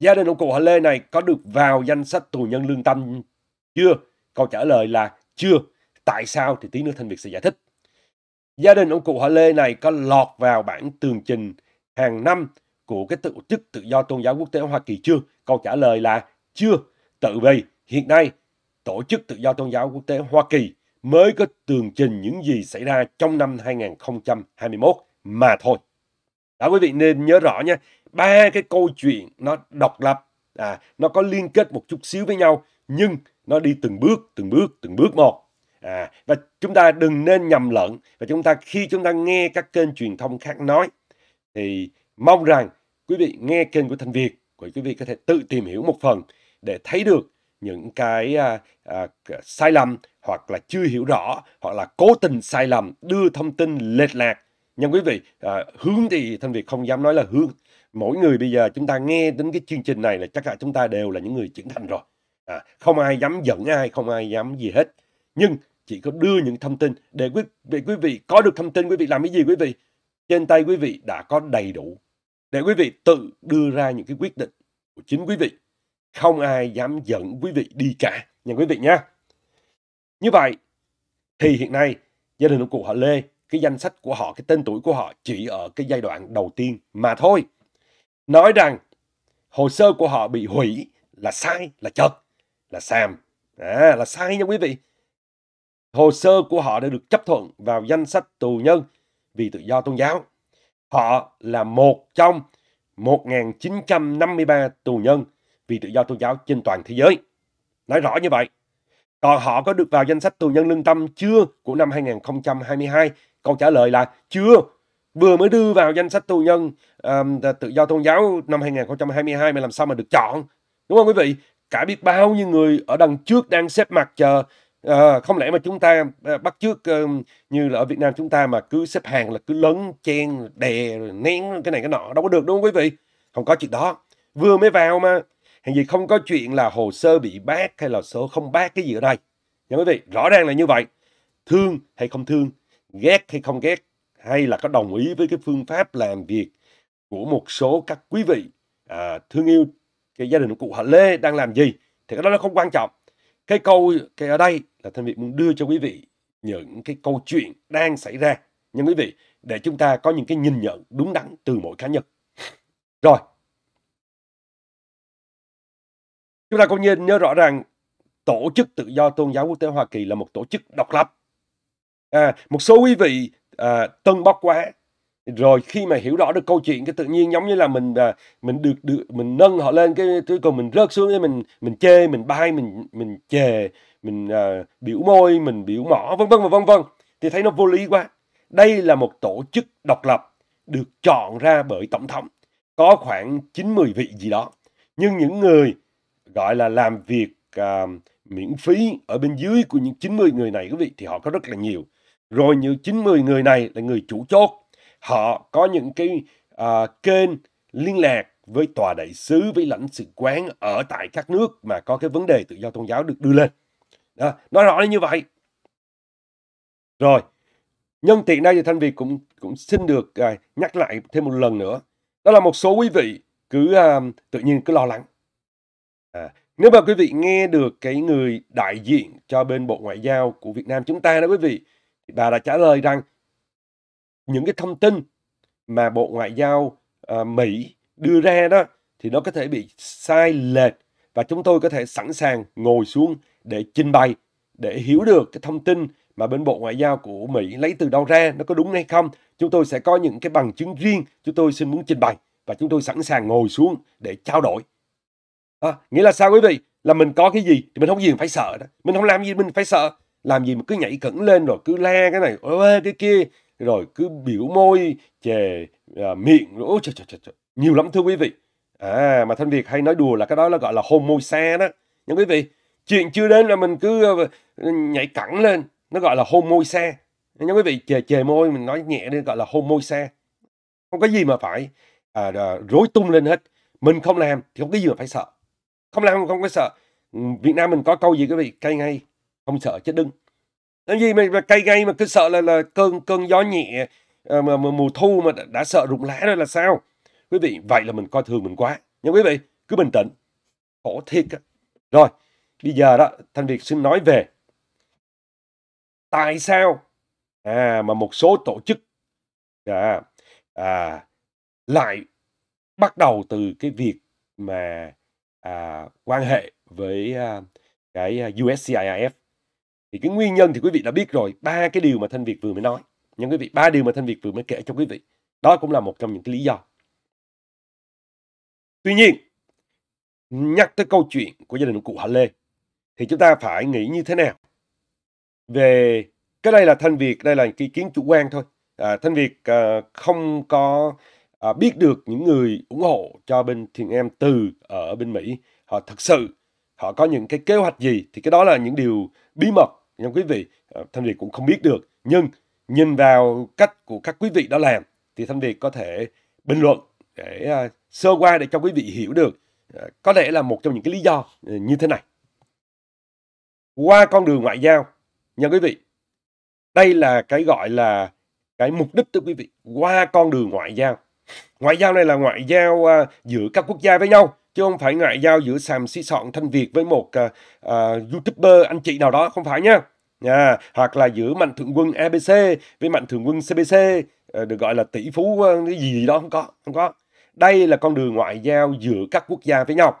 gia đình ông cụ họ lê này có được vào danh sách tù nhân lương tâm chưa. Câu trả lời là chưa. Tại sao thì tí nữa Thanh Việt sẽ giải thích. Gia đình ông cụ họ Lê này có lọt vào bản tường trình hàng năm của cái tổ chức tự do tôn giáo quốc tế Hoa Kỳ chưa? Câu trả lời là chưa. Tự vì hiện nay tổ chức tự do tôn giáo quốc tế Hoa Kỳ mới có tường trình những gì xảy ra trong năm 2021 mà thôi. Đó quý vị nên nhớ rõ nha, ba cái câu chuyện nó độc lập, à, nó có liên kết một chút xíu với nhau nhưng nó đi từng bước từng bước từng bước một à, và chúng ta đừng nên nhầm lẫn và chúng ta khi chúng ta nghe các kênh truyền thông khác nói thì mong rằng quý vị nghe kênh của Thanh Việt của quý vị có thể tự tìm hiểu một phần để thấy được những cái à, à, sai lầm hoặc là chưa hiểu rõ hoặc là cố tình sai lầm đưa thông tin lệch lạc nhưng quý vị à, hướng thì Thanh Việt không dám nói là hướng mỗi người bây giờ chúng ta nghe đến cái chương trình này là chắc là chúng ta đều là những người trưởng thành rồi à, không ai dám giận ai không ai dám gì hết nhưng chỉ có đưa những thông tin để quý vị quý vị có được thông tin quý vị làm cái gì quý vị trên tay quý vị đã có đầy đủ để quý vị tự đưa ra những cái quyết định của chính quý vị không ai dám dẫn quý vị đi cả nha quý vị nhé như vậy thì hiện nay gia đình của cụ họ Lê cái danh sách của họ cái tên tuổi của họ chỉ ở cái giai đoạn đầu tiên mà thôi nói rằng hồ sơ của họ bị hủy là sai là chật là Sam. À, là sai nha quý vị. Hồ sơ của họ đã được chấp thuận vào danh sách tù nhân vì tự do tôn giáo. Họ là một trong 1.953 tù nhân vì tự do tôn giáo trên toàn thế giới. Nói rõ như vậy. Còn họ có được vào danh sách tù nhân lương tâm chưa của năm 2022? Câu trả lời là chưa. Vừa mới đưa vào danh sách tù nhân um, tự do tôn giáo năm 2022 mà làm sao mà được chọn. Đúng không quý vị? cả biết bao nhiêu người ở đằng trước đang xếp mặt chờ. À, không lẽ mà chúng ta ờ, bắt trước ờ, như là ở Việt Nam chúng ta mà cứ xếp hàng là cứ lớn chen đè nén cái này cái nọ đâu có được đúng không quý vị không có chuyện đó vừa mới vào mà hàng gì không có chuyện là hồ sơ bị bác hay là số không bác cái gì ở đây nha quý vị rõ ràng là như vậy thương hay không thương ghét hay không ghét hay là có đồng ý với cái phương pháp làm việc của một số các quý vị à, thương yêu cái gia đình của cụ Hà Lê đang làm gì thì cái đó nó không quan trọng cái câu cái ở đây là thanh vị muốn đưa cho quý vị những cái câu chuyện đang xảy ra nhưng quý vị để chúng ta có những cái nhìn nhận đúng đắn từ mỗi cá nhân rồi chúng ta cũng nhìn nhớ rõ rằng tổ chức tự do tôn giáo quốc tế hoa kỳ là một tổ chức độc lập à, một số quý vị à, tân bốc quá rồi khi mà hiểu rõ được câu chuyện cái tự nhiên giống như là mình à, mình được được mình nâng họ lên cái cuối cùng mình rớt xuống cái mình mình chê mình bay mình mình chề mình à, biểu môi mình biểu mỏ vân vân và vân vân thì thấy nó vô lý quá đây là một tổ chức độc lập được chọn ra bởi tổng thống có khoảng 90 vị gì đó nhưng những người gọi là làm việc à, miễn phí ở bên dưới của những 90 người này quý vị thì họ có rất là nhiều rồi những 90 người này là người chủ chốt họ có những cái uh, kênh liên lạc với tòa đại sứ với lãnh sự quán ở tại các nước mà có cái vấn đề tự do tôn giáo được đưa lên đó, nói rõ là như vậy rồi nhân tiện đây thì thanh việt cũng cũng xin được uh, nhắc lại thêm một lần nữa đó là một số quý vị cứ uh, tự nhiên cứ lo lắng à, nếu mà quý vị nghe được cái người đại diện cho bên bộ ngoại giao của việt nam chúng ta đó quý vị thì bà đã trả lời rằng những cái thông tin mà Bộ Ngoại giao uh, Mỹ đưa ra đó thì nó có thể bị sai lệch và chúng tôi có thể sẵn sàng ngồi xuống để trình bày để hiểu được cái thông tin mà bên Bộ Ngoại giao của Mỹ lấy từ đâu ra, nó có đúng hay không. Chúng tôi sẽ có những cái bằng chứng riêng chúng tôi xin muốn trình bày và chúng tôi sẵn sàng ngồi xuống để trao đổi. À, nghĩa là sao quý vị? Là mình có cái gì thì mình không gì mình phải sợ đó. Mình không làm gì mình phải sợ. Làm gì mà cứ nhảy cẩn lên rồi cứ la cái này, ơi cái kia, rồi cứ biểu môi chè à, miệng ôi trời, trời, trời, trời. nhiều lắm thưa quý vị à mà thanh việt hay nói đùa là cái đó là gọi là hôn môi xe đó Nhưng quý vị chuyện chưa đến là mình cứ ờ, ờ, nhảy cẳng lên nó gọi là hôn môi xe nha quý vị chè chè môi mình nói nhẹ đi gọi là hôn môi xe không có gì mà phải à, rối tung lên hết mình không làm thì không có gì mà phải sợ không làm không có sợ Việt Nam mình có câu gì quý vị cay ngay không sợ chết đừng làm gì mà, mà cây gay mà cứ sợ là là cơn cơn gió nhẹ à, mà, mà mùa thu mà đã, đã sợ rụng lá rồi là sao quý vị vậy là mình coi thường mình quá nhưng quý vị cứ bình tĩnh khổ thiệt á rồi bây giờ đó thanh việt xin nói về tại sao à, mà một số tổ chức à, à, lại bắt đầu từ cái việc mà à, quan hệ với à, cái à, USCIF thì cái nguyên nhân thì quý vị đã biết rồi ba cái điều mà thanh việt vừa mới nói nhưng quý vị ba điều mà thanh việt vừa mới kể cho quý vị đó cũng là một trong những cái lý do tuy nhiên nhắc tới câu chuyện của gia đình cụ Hà Lê thì chúng ta phải nghĩ như thế nào về cái đây là thanh việt đây là cái kiến chủ quan thôi à, thanh việt à, không có à, biết được những người ủng hộ cho bên thiền em từ ở bên mỹ họ thực sự họ có những cái kế hoạch gì thì cái đó là những điều bí mật nhưng quý vị, ờ, Thanh Việt cũng không biết được. Nhưng nhìn vào cách của các quý vị đã làm thì Thanh Việt có thể bình luận để ờ, sơ qua để cho quý vị hiểu được ờ, có lẽ là một trong những cái lý do như thế này. Qua con đường ngoại giao, nha quý vị, đây là cái gọi là cái mục đích thưa quý vị, qua con đường ngoại giao. Ngoại giao này là ngoại giao giữa các quốc gia với nhau chứ không phải ngoại giao giữa sàm xí sọn thanh việt với một uh, uh, youtuber anh chị nào đó không phải nha nha à, hoặc là giữa mạnh thường quân abc với mạnh thường quân cbc uh, ờ, được gọi là tỷ phú uh, cái gì, gì đó không có không có đây là con đường ngoại giao giữa các quốc gia với nhau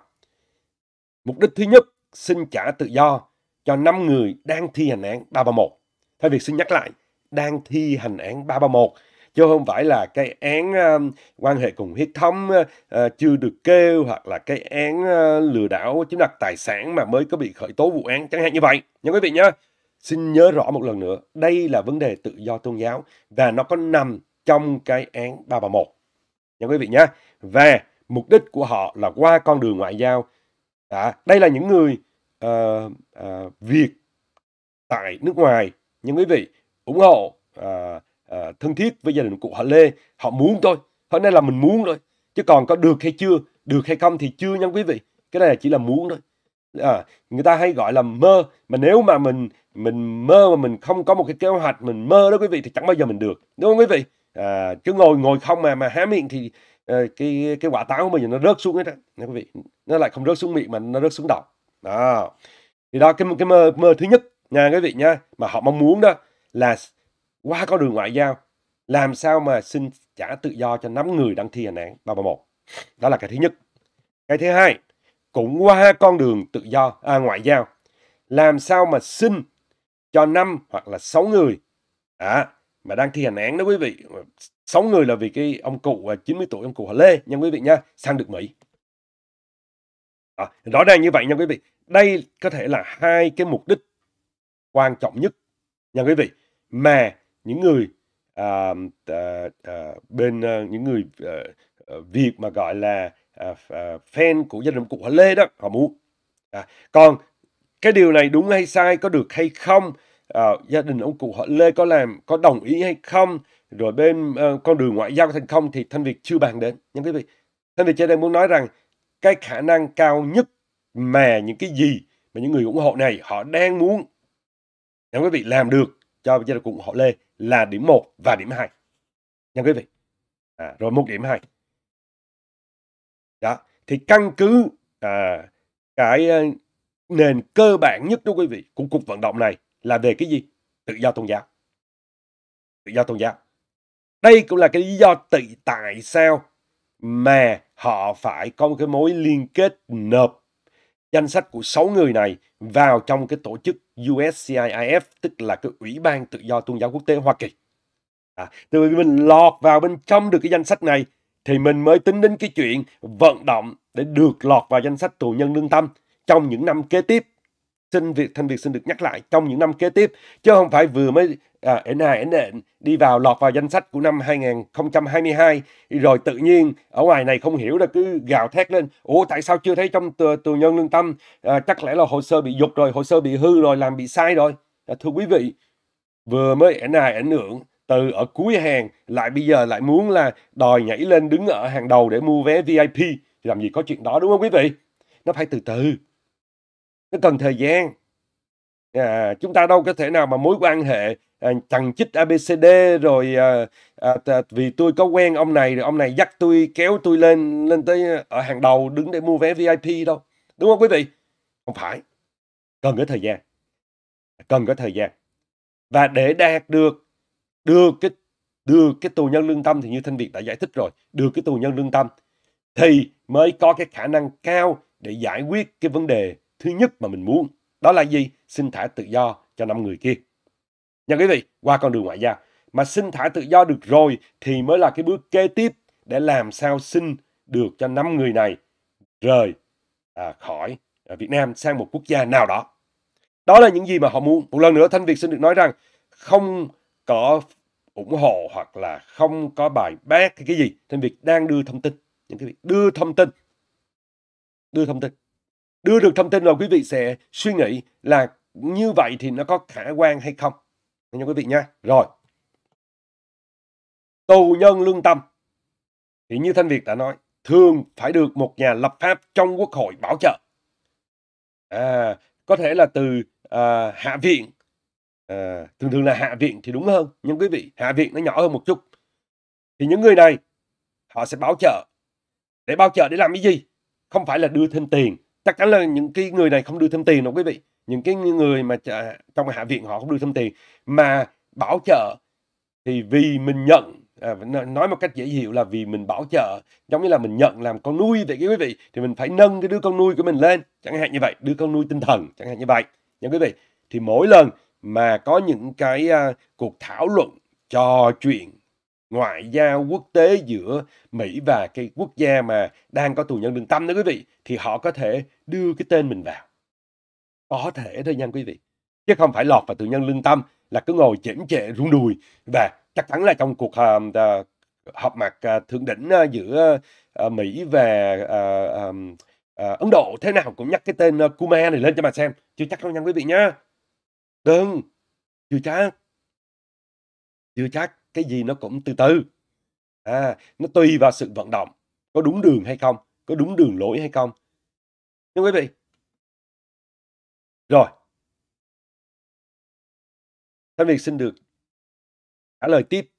mục đích thứ nhất xin trả tự do cho 5 người đang thi hành án 331 thay việc xin nhắc lại đang thi hành án 331 chứ không phải là cái án quan hệ cùng huyết thống ờ, chưa được kêu hoặc là cái án lừa đảo chiếm đoạt tài sản mà mới có bị khởi tố vụ án chẳng hạn như vậy nha quý vị nhé xin nhớ rõ một lần nữa đây là vấn đề tự do tôn giáo và nó có nằm trong cái án 331 nha quý vị nhé và mục đích của họ là qua con đường ngoại giao à, đây là những người uh, uh, Việt tại nước ngoài nhưng quý vị ủng hộ uh, à, thân thiết với gia đình cụ họ Lê họ muốn thôi họ nên là mình muốn thôi chứ còn có được hay chưa được hay không thì chưa nha quý vị cái này chỉ là muốn thôi à, người ta hay gọi là mơ mà nếu mà mình mình mơ mà mình không có một cái kế hoạch mình mơ đó quý vị thì chẳng bao giờ mình được đúng không quý vị à, cứ ngồi ngồi không mà mà há miệng thì à, cái cái quả táo của mình nó rớt xuống hết á quý vị nó lại không rớt xuống miệng mà nó rớt xuống đầu đó thì đó cái cái mơ mơ thứ nhất nha quý vị nha mà họ mong muốn đó là qua con đường ngoại giao làm sao mà xin trả tự do cho 5 người đang thi hành án 331. Đó là cái thứ nhất. Cái thứ hai, cũng qua con đường tự do à, ngoại giao làm sao mà xin cho 5 hoặc là 6 người à, mà đang thi hành án đó quý vị 6 người là vì cái ông cụ 90 à, tuổi ông cụ Hà Lê nha quý vị nha sang được Mỹ à, rõ ràng như vậy nha quý vị đây có thể là hai cái mục đích quan trọng nhất nha quý vị mà những người à, à, à, bên à, những người à, à Việt mà gọi là à, à, fan của gia đình cụ họ Lê đó họ muốn à, còn cái điều này đúng hay sai có được hay không à, gia đình ông cụ họ Lê có làm có đồng ý hay không rồi bên uh, con đường ngoại giao thành không thì Thanh Việt chưa bàn đến nhưng quý vị Thanh Việt trên đây muốn nói rằng cái khả năng cao nhất mà những cái gì mà những người ủng hộ này họ đang muốn nha quý vị làm được cho gia đình cụ họ Lê là điểm 1 và điểm 2 nha quý vị à, rồi một điểm 2 đó thì căn cứ à, cái ờ, nền cơ bản nhất đó quý vị của cuộc vận động này là về cái gì tự do tôn giáo tự do tôn giáo đây cũng là cái lý do tự tại sao mà họ phải có một cái mối liên kết nộp danh sách của 6 người này vào trong cái tổ chức USCIIF, tức là cái Ủy ban Tự do Tôn giáo Quốc tế Hoa Kỳ. À, từ mình lọt vào bên trong được cái danh sách này thì mình mới tính đến cái chuyện vận động để được lọt vào danh sách tù nhân lương tâm trong những năm kế tiếp xin việc thành việc xin được nhắc lại trong những năm kế tiếp chứ không phải vừa mới à, ẩn hài ẩn nện đi vào lọt vào danh sách của năm 2022 rồi tự nhiên ở ngoài này không hiểu là cứ gào thét lên ủa tại sao chưa thấy trong tù, tù nhân lương tâm à, chắc lẽ là hồ sơ bị dục rồi hồ sơ bị hư rồi làm bị sai rồi à, thưa quý vị vừa mới ẩn hài ẩn nượng từ ở cuối hàng lại bây giờ lại muốn là đòi nhảy lên đứng ở hàng đầu để mua vé VIP thì làm gì có chuyện đó đúng không quý vị nó phải từ từ nó cần thời gian à, chúng ta đâu có thể nào mà mối quan hệ à, chằng chích abcd rồi à, à, vì tôi có quen ông này rồi ông này dắt tôi kéo tôi lên lên tới ở à, hàng đầu đứng để mua vé vip đâu đúng không quý vị không phải cần có thời gian cần có thời gian và để đạt được được cái được cái tù nhân lương tâm thì như thanh việt đã giải thích rồi được cái tù nhân lương tâm thì mới có cái khả năng cao để giải quyết cái vấn đề thứ nhất mà mình muốn đó là gì xin thả tự do cho năm người kia nhà quý vị qua con đường ngoại giao mà xin thả tự do được rồi thì mới là cái bước kế tiếp để làm sao xin được cho năm người này rời à, khỏi à, Việt Nam sang một quốc gia nào đó đó là những gì mà họ muốn một lần nữa thanh việt xin được nói rằng không có ủng hộ hoặc là không có bài bác cái gì thanh việt đang đưa thông tin những cái việc đưa thông tin đưa thông tin đưa được thông tin rồi quý vị sẽ suy nghĩ là như vậy thì nó có khả quan hay không nha quý vị nha rồi tù nhân lương tâm thì như thanh việt đã nói thường phải được một nhà lập pháp trong quốc hội bảo trợ à, có thể là từ à, hạ viện à, thường thường là hạ viện thì đúng hơn nhưng quý vị hạ viện nó nhỏ hơn một chút thì những người này họ sẽ bảo trợ để bảo trợ để làm cái gì không phải là đưa thêm tiền chắc chắn là những cái người này không đưa thêm tiền đâu quý vị những cái người mà trong hạ viện họ không đưa thêm tiền mà bảo trợ thì vì mình nhận à, nói một cách dễ hiểu là vì mình bảo trợ giống như là mình nhận làm con nuôi vậy quý vị thì mình phải nâng cái đứa con nuôi của mình lên chẳng hạn như vậy đứa con nuôi tinh thần chẳng hạn như vậy nhưng quý vị thì mỗi lần mà có những cái uh, cuộc thảo luận trò chuyện ngoại giao quốc tế giữa Mỹ và cái quốc gia mà đang có tù nhân lương tâm đó quý vị thì họ có thể đưa cái tên mình vào. Có thể thôi nha quý vị. Chứ không phải lọt vào tù nhân lương tâm là cứ ngồi chễm chệ rung đùi và chắc chắn là trong cuộc uh, họp mặt uh, thượng đỉnh uh, giữa uh, Mỹ và uh, um, uh, Ấn Độ thế nào cũng nhắc cái tên uh, Kuma này lên cho mà xem. Chưa chắc đâu nha quý vị nhá. Đừng. Chưa chắc. Chưa chắc cái gì nó cũng từ từ à nó tùy vào sự vận động có đúng đường hay không có đúng đường lối hay không thưa quý vị rồi thanh việt xin được trả lời tiếp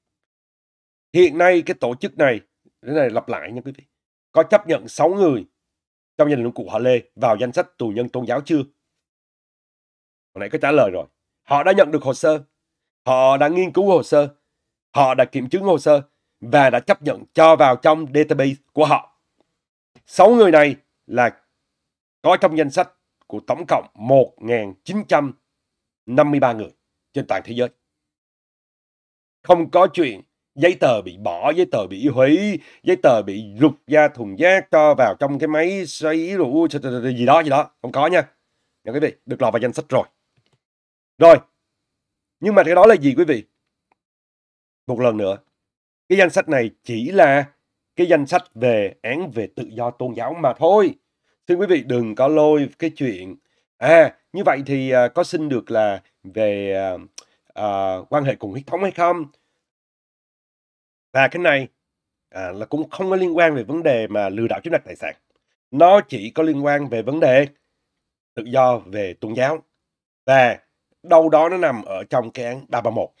hiện nay cái tổ chức này cái này lặp lại nha quý vị có chấp nhận 6 người trong gia đình cụ họ Lê vào danh sách tù nhân tôn giáo chưa? Hồi nãy có trả lời rồi. Họ đã nhận được hồ sơ. Họ đã nghiên cứu hồ sơ họ đã kiểm chứng hồ sơ và đã chấp nhận cho vào trong database của họ. Sáu người này là có trong danh sách của tổng cộng 1.953 người trên toàn thế giới. Không có chuyện giấy tờ bị bỏ, giấy tờ bị hủy, giấy tờ bị rụt ra thùng rác cho vào trong cái máy xoáy rũ gì đó gì đó. Không có nha. Nha quý vị, được lọt vào danh sách rồi. Rồi. Nhưng mà cái đó là gì quý vị? Một lần nữa, cái danh sách này chỉ là cái danh sách về án về tự do tôn giáo mà thôi. Xin quý vị đừng có lôi cái chuyện à như vậy thì uh, có xin được là về uh, uh, quan hệ cùng huyết thống hay không? Và cái này à, là cũng không có liên quan về vấn đề mà lừa đảo chiếm đoạt tài sản. Nó chỉ có liên quan về vấn đề tự do về tôn giáo. Và đâu đó nó nằm ở trong cái án ba ba một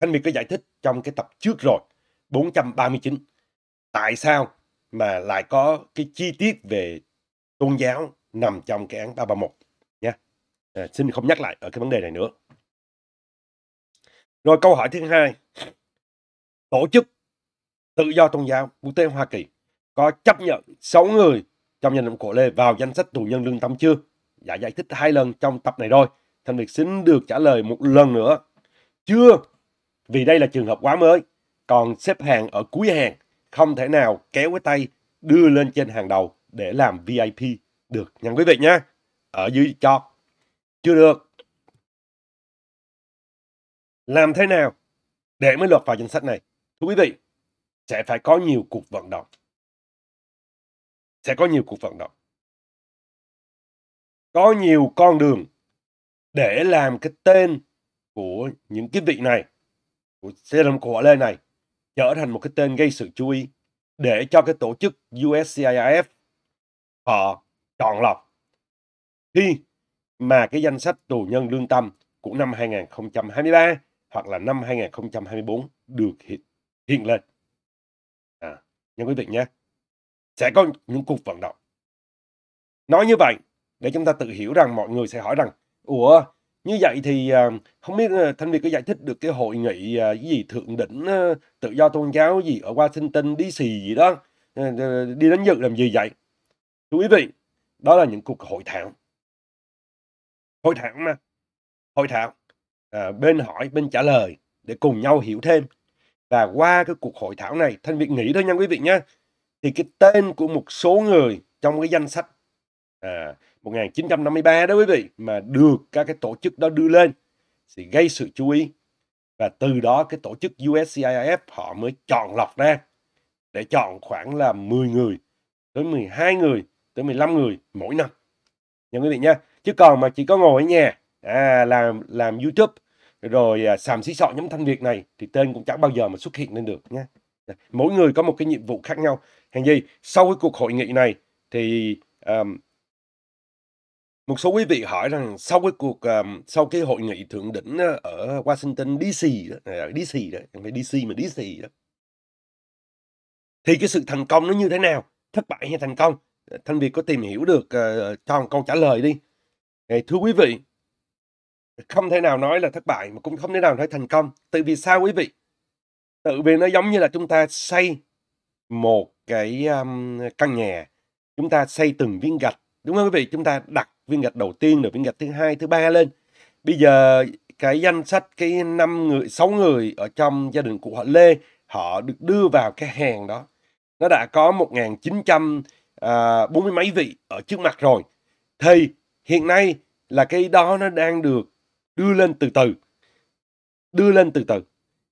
Khánh My có giải thích trong cái tập trước rồi, 439. Tại sao mà lại có cái chi tiết về tôn giáo nằm trong cái án 331 nha. À, xin không nhắc lại ở cái vấn đề này nữa. Rồi câu hỏi thứ hai. Tổ chức tự do tôn giáo quốc tế Hoa Kỳ có chấp nhận 6 người trong nhân động cổ Lê vào danh sách tù nhân lương tâm chưa? Dạ giải thích hai lần trong tập này rồi. Thành Việt xin được trả lời một lần nữa. Chưa, vì đây là trường hợp quá mới, còn xếp hàng ở cuối hàng, không thể nào kéo cái tay đưa lên trên hàng đầu để làm VIP được nha quý vị nhé. Ở dưới chót. Chưa được. Làm thế nào để mới lọt vào danh sách này? Thưa quý vị, sẽ phải có nhiều cuộc vận động. Sẽ có nhiều cuộc vận động. Có nhiều con đường để làm cái tên của những cái vị này của Serum Lê này trở thành một cái tên gây sự chú ý để cho cái tổ chức USCIF họ chọn lọc khi mà cái danh sách tù nhân lương tâm của năm 2023 hoặc là năm 2024 được hiện, hiện lên. À, nha quý vị nhé. Sẽ có những cuộc vận động. Nói như vậy, để chúng ta tự hiểu rằng mọi người sẽ hỏi rằng Ủa, như vậy thì ờ, không biết ờ, Thanh Việt có giải thích được cái hội nghị ờ, cái gì thượng đỉnh tự do tôn giáo gì ở Washington DC gì đó đi đến dự làm gì vậy? Thưa quý vị, đó là những cuộc hội thảo. Hội thảo mà. Hội thảo. À, bên hỏi, bên trả lời để cùng nhau hiểu thêm. Và qua cái cuộc hội thảo này, Thanh Việt nghĩ thôi nha quý vị nhé. Thì cái tên của một số người trong cái danh sách à, 1953 đó quý vị mà được các cái tổ chức đó đưa lên thì gây sự chú ý và từ đó cái tổ chức USCIF họ mới chọn lọc ra để chọn khoảng là 10 người tới 12 người tới 15 người mỗi năm nha quý vị nha chứ còn mà chỉ có ngồi ở nhà à, làm làm YouTube rồi à, sàm xí sọ nhóm thanh Việt này thì tên cũng chẳng bao giờ mà xuất hiện lên được nha mỗi người có một cái nhiệm vụ khác nhau hàng gì sau cái cuộc hội nghị này thì um, một số quý vị hỏi rằng sau cái cuộc um, sau cái hội nghị thượng đỉnh ờ, ở Washington DC đó, ở ờ, DC đó, không phải DC mà DC đó. Thì cái sự thành công nó như thế nào? Thất bại hay thành công? Thanh Việt có tìm hiểu được uh, cho một câu trả lời đi. Thưa quý vị, không thể nào nói là thất bại mà cũng không thể nào nói thành công. Tại vì sao quý vị? Tự vì nó giống như là chúng ta xây một cái um, căn nhà, chúng ta xây từng viên gạch, đúng không quý vị? Chúng ta đặt viên gạch đầu tiên rồi viên gạch thứ hai thứ ba lên bây giờ cái danh sách cái năm người sáu người ở trong gia đình của họ Lê họ được đưa vào cái hàng đó nó đã có một nghìn à, bốn mươi mấy vị ở trước mặt rồi thì hiện nay là cái đó nó đang được đưa lên từ từ đưa lên từ từ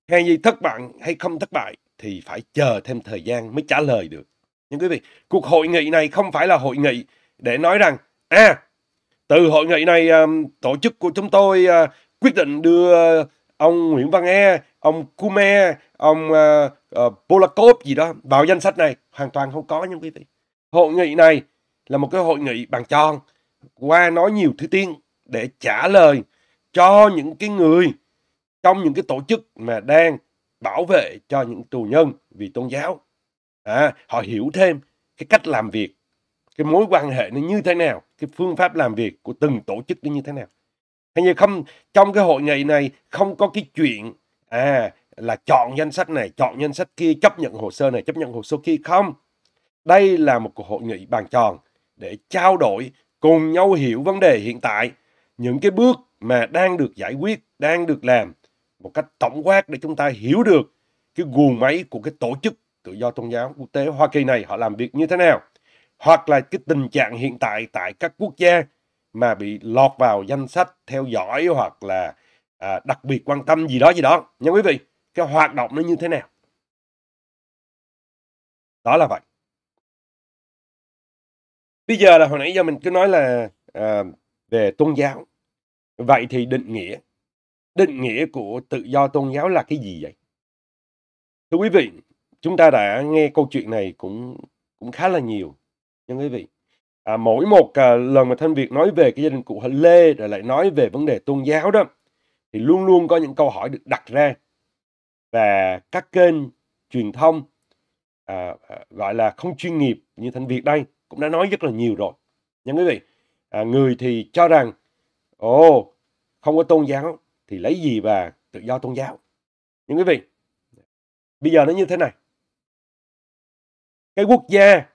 hay gì thất bại hay không thất bại thì phải chờ thêm thời gian mới trả lời được nhưng quý vị cuộc hội nghị này không phải là hội nghị để nói rằng à từ hội nghị này, à, tổ chức của chúng tôi à, quyết định đưa ông Nguyễn Văn E, ông Kume, ông à, ờ, Polakov gì đó vào danh sách này. Hoàn toàn không có những quý vị. Hội nghị này là một cái hội nghị bàn tròn qua nói nhiều thứ tiếng để trả lời cho những cái người trong những cái tổ chức mà đang bảo vệ cho những tù nhân vì tôn giáo. À, họ hiểu thêm cái cách làm việc cái mối quan hệ nó như thế nào cái phương pháp làm việc của từng tổ chức nó như thế nào hay như không trong cái hội nghị này không có cái chuyện à là chọn danh sách này chọn danh sách kia chấp nhận hồ sơ này chấp nhận hồ sơ kia không đây là một cuộc hội nghị bàn tròn để trao đổi cùng nhau hiểu vấn đề hiện tại những cái bước mà đang được giải quyết đang được làm một cách tổng quát để chúng ta hiểu được cái guồng máy của cái tổ chức tự do tôn giáo quốc tế Hoa Kỳ này họ làm việc như thế nào hoặc là cái tình trạng hiện tại tại các quốc gia mà bị lọt vào danh sách theo dõi hoặc là à, đặc biệt quan tâm gì đó gì đó nha quý vị cái hoạt động nó như thế nào đó là vậy bây giờ là hồi nãy giờ mình cứ nói là à, về tôn giáo vậy thì định nghĩa định nghĩa của tự do tôn giáo là cái gì vậy thưa quý vị chúng ta đã nghe câu chuyện này cũng cũng khá là nhiều nhưng quý vị à, mỗi một à, lần mà thanh việt nói về cái gia đình cụ lê rồi lại nói về vấn đề tôn giáo đó thì luôn luôn có những câu hỏi được đặt ra và các kênh truyền thông à, à gọi là không chuyên nghiệp như thanh việt đây cũng đã nói rất là nhiều rồi nhưng quý vị à, người thì cho rằng ồ không có tôn giáo thì lấy gì và tự do tôn giáo nhưng quý vị bây giờ nó như thế này cái quốc gia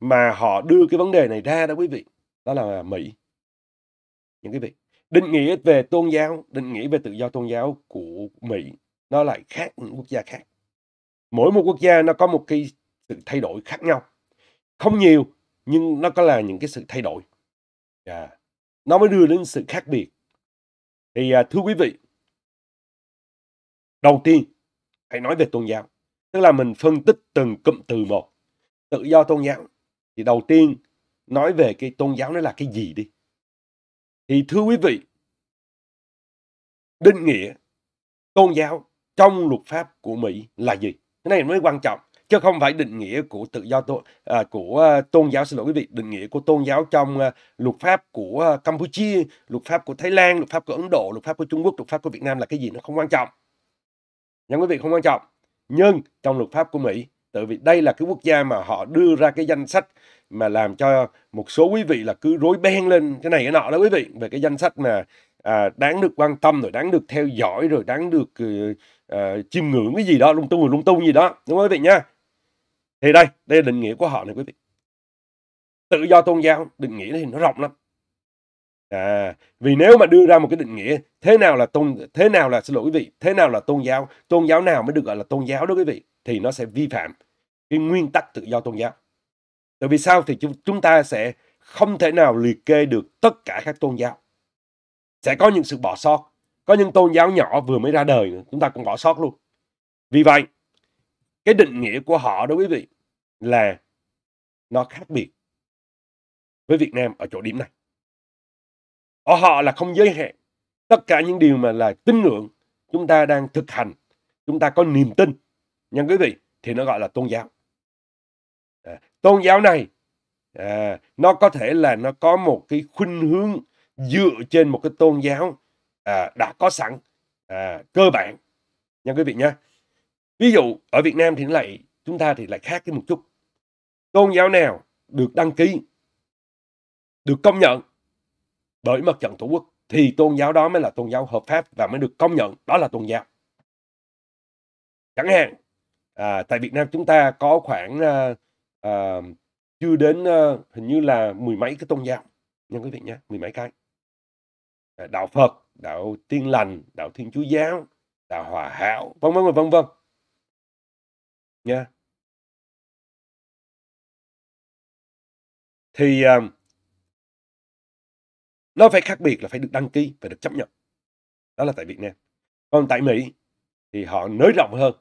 mà họ đưa cái vấn đề này ra đó quý vị đó là Mỹ những quý vị định nghĩa về tôn giáo định nghĩa về tự do tôn giáo của Mỹ nó lại khác những quốc gia khác mỗi một quốc gia nó có một cái sự thay đổi khác nhau không nhiều nhưng nó có là những cái sự thay đổi yeah. Dạ. nó mới đưa đến sự khác biệt thì à, thưa quý vị đầu tiên hãy nói về tôn giáo tức là mình phân tích từng cụm từ một tự do tôn giáo thì đầu tiên nói về cái tôn giáo nó là cái gì đi thì thưa quý vị định nghĩa tôn giáo trong luật pháp của Mỹ là gì cái này mới quan trọng chứ không phải định nghĩa của tự do tôn à, của à, tôn giáo xin lỗi quý vị định nghĩa của tôn giáo trong uh, luật pháp của à, Campuchia luật pháp của Thái Lan luật pháp của Ấn Độ luật pháp của Trung Quốc luật pháp của Việt Nam là cái gì nó không quan trọng nhưng quý vị không quan trọng nhưng trong luật pháp của Mỹ Tại vì đây là cái quốc gia mà họ đưa ra cái danh sách mà làm cho một số quý vị là cứ rối beng lên cái này cái nọ đó quý vị về cái danh sách mà à, đáng được quan tâm rồi đáng được theo dõi rồi đáng được ừ, à, chiêm ngưỡng cái gì đó lung tung rồi lung tung gì đó đúng không quý vị nha thì đây đây là định nghĩa của họ này quý vị tự do tôn giáo định nghĩa thì nó rộng lắm à vì nếu mà đưa ra một cái định nghĩa thế nào là tôn thế nào là xin lỗi quý vị thế nào là tôn giáo tôn giáo nào mới được gọi là tôn giáo đó quý vị thì nó sẽ vi phạm cái nguyên tắc tự do tôn giáo. Tại vì sao thì chúng ta sẽ không thể nào liệt kê được tất cả các tôn giáo. Sẽ có những sự bỏ sót. Có những tôn giáo nhỏ vừa mới ra đời chúng ta cũng bỏ sót luôn. Vì vậy, cái định nghĩa của họ đó quý vị là nó khác biệt với Việt Nam ở chỗ điểm này. Ở họ là không giới hạn. Tất cả những điều mà là tín ngưỡng chúng ta đang thực hành, chúng ta có niềm tin nhân quý vị thì nó gọi là tôn giáo à, tôn giáo này à, nó có thể là nó có một cái khuynh hướng dựa trên một cái tôn giáo à, đã có sẵn à, cơ bản nha quý vị nhé ví dụ ở Việt Nam thì lại chúng ta thì lại khác cái một chút tôn giáo nào được đăng ký được công nhận bởi mặt trận tổ quốc thì tôn giáo đó mới là tôn giáo hợp pháp và mới được công nhận đó là tôn giáo chẳng hạn à, tại Việt Nam chúng ta có khoảng à, à, chưa đến à, hình như là mười mấy cái tôn giáo nha quý vị nhé mười mấy cái à, đạo Phật đạo Tiên Lành đạo Thiên Chúa Giáo đạo Hòa Hảo vân vân và vân vân nha thì à, nó phải khác biệt là phải được đăng ký phải được chấp nhận đó là tại Việt Nam còn tại Mỹ thì họ nới rộng hơn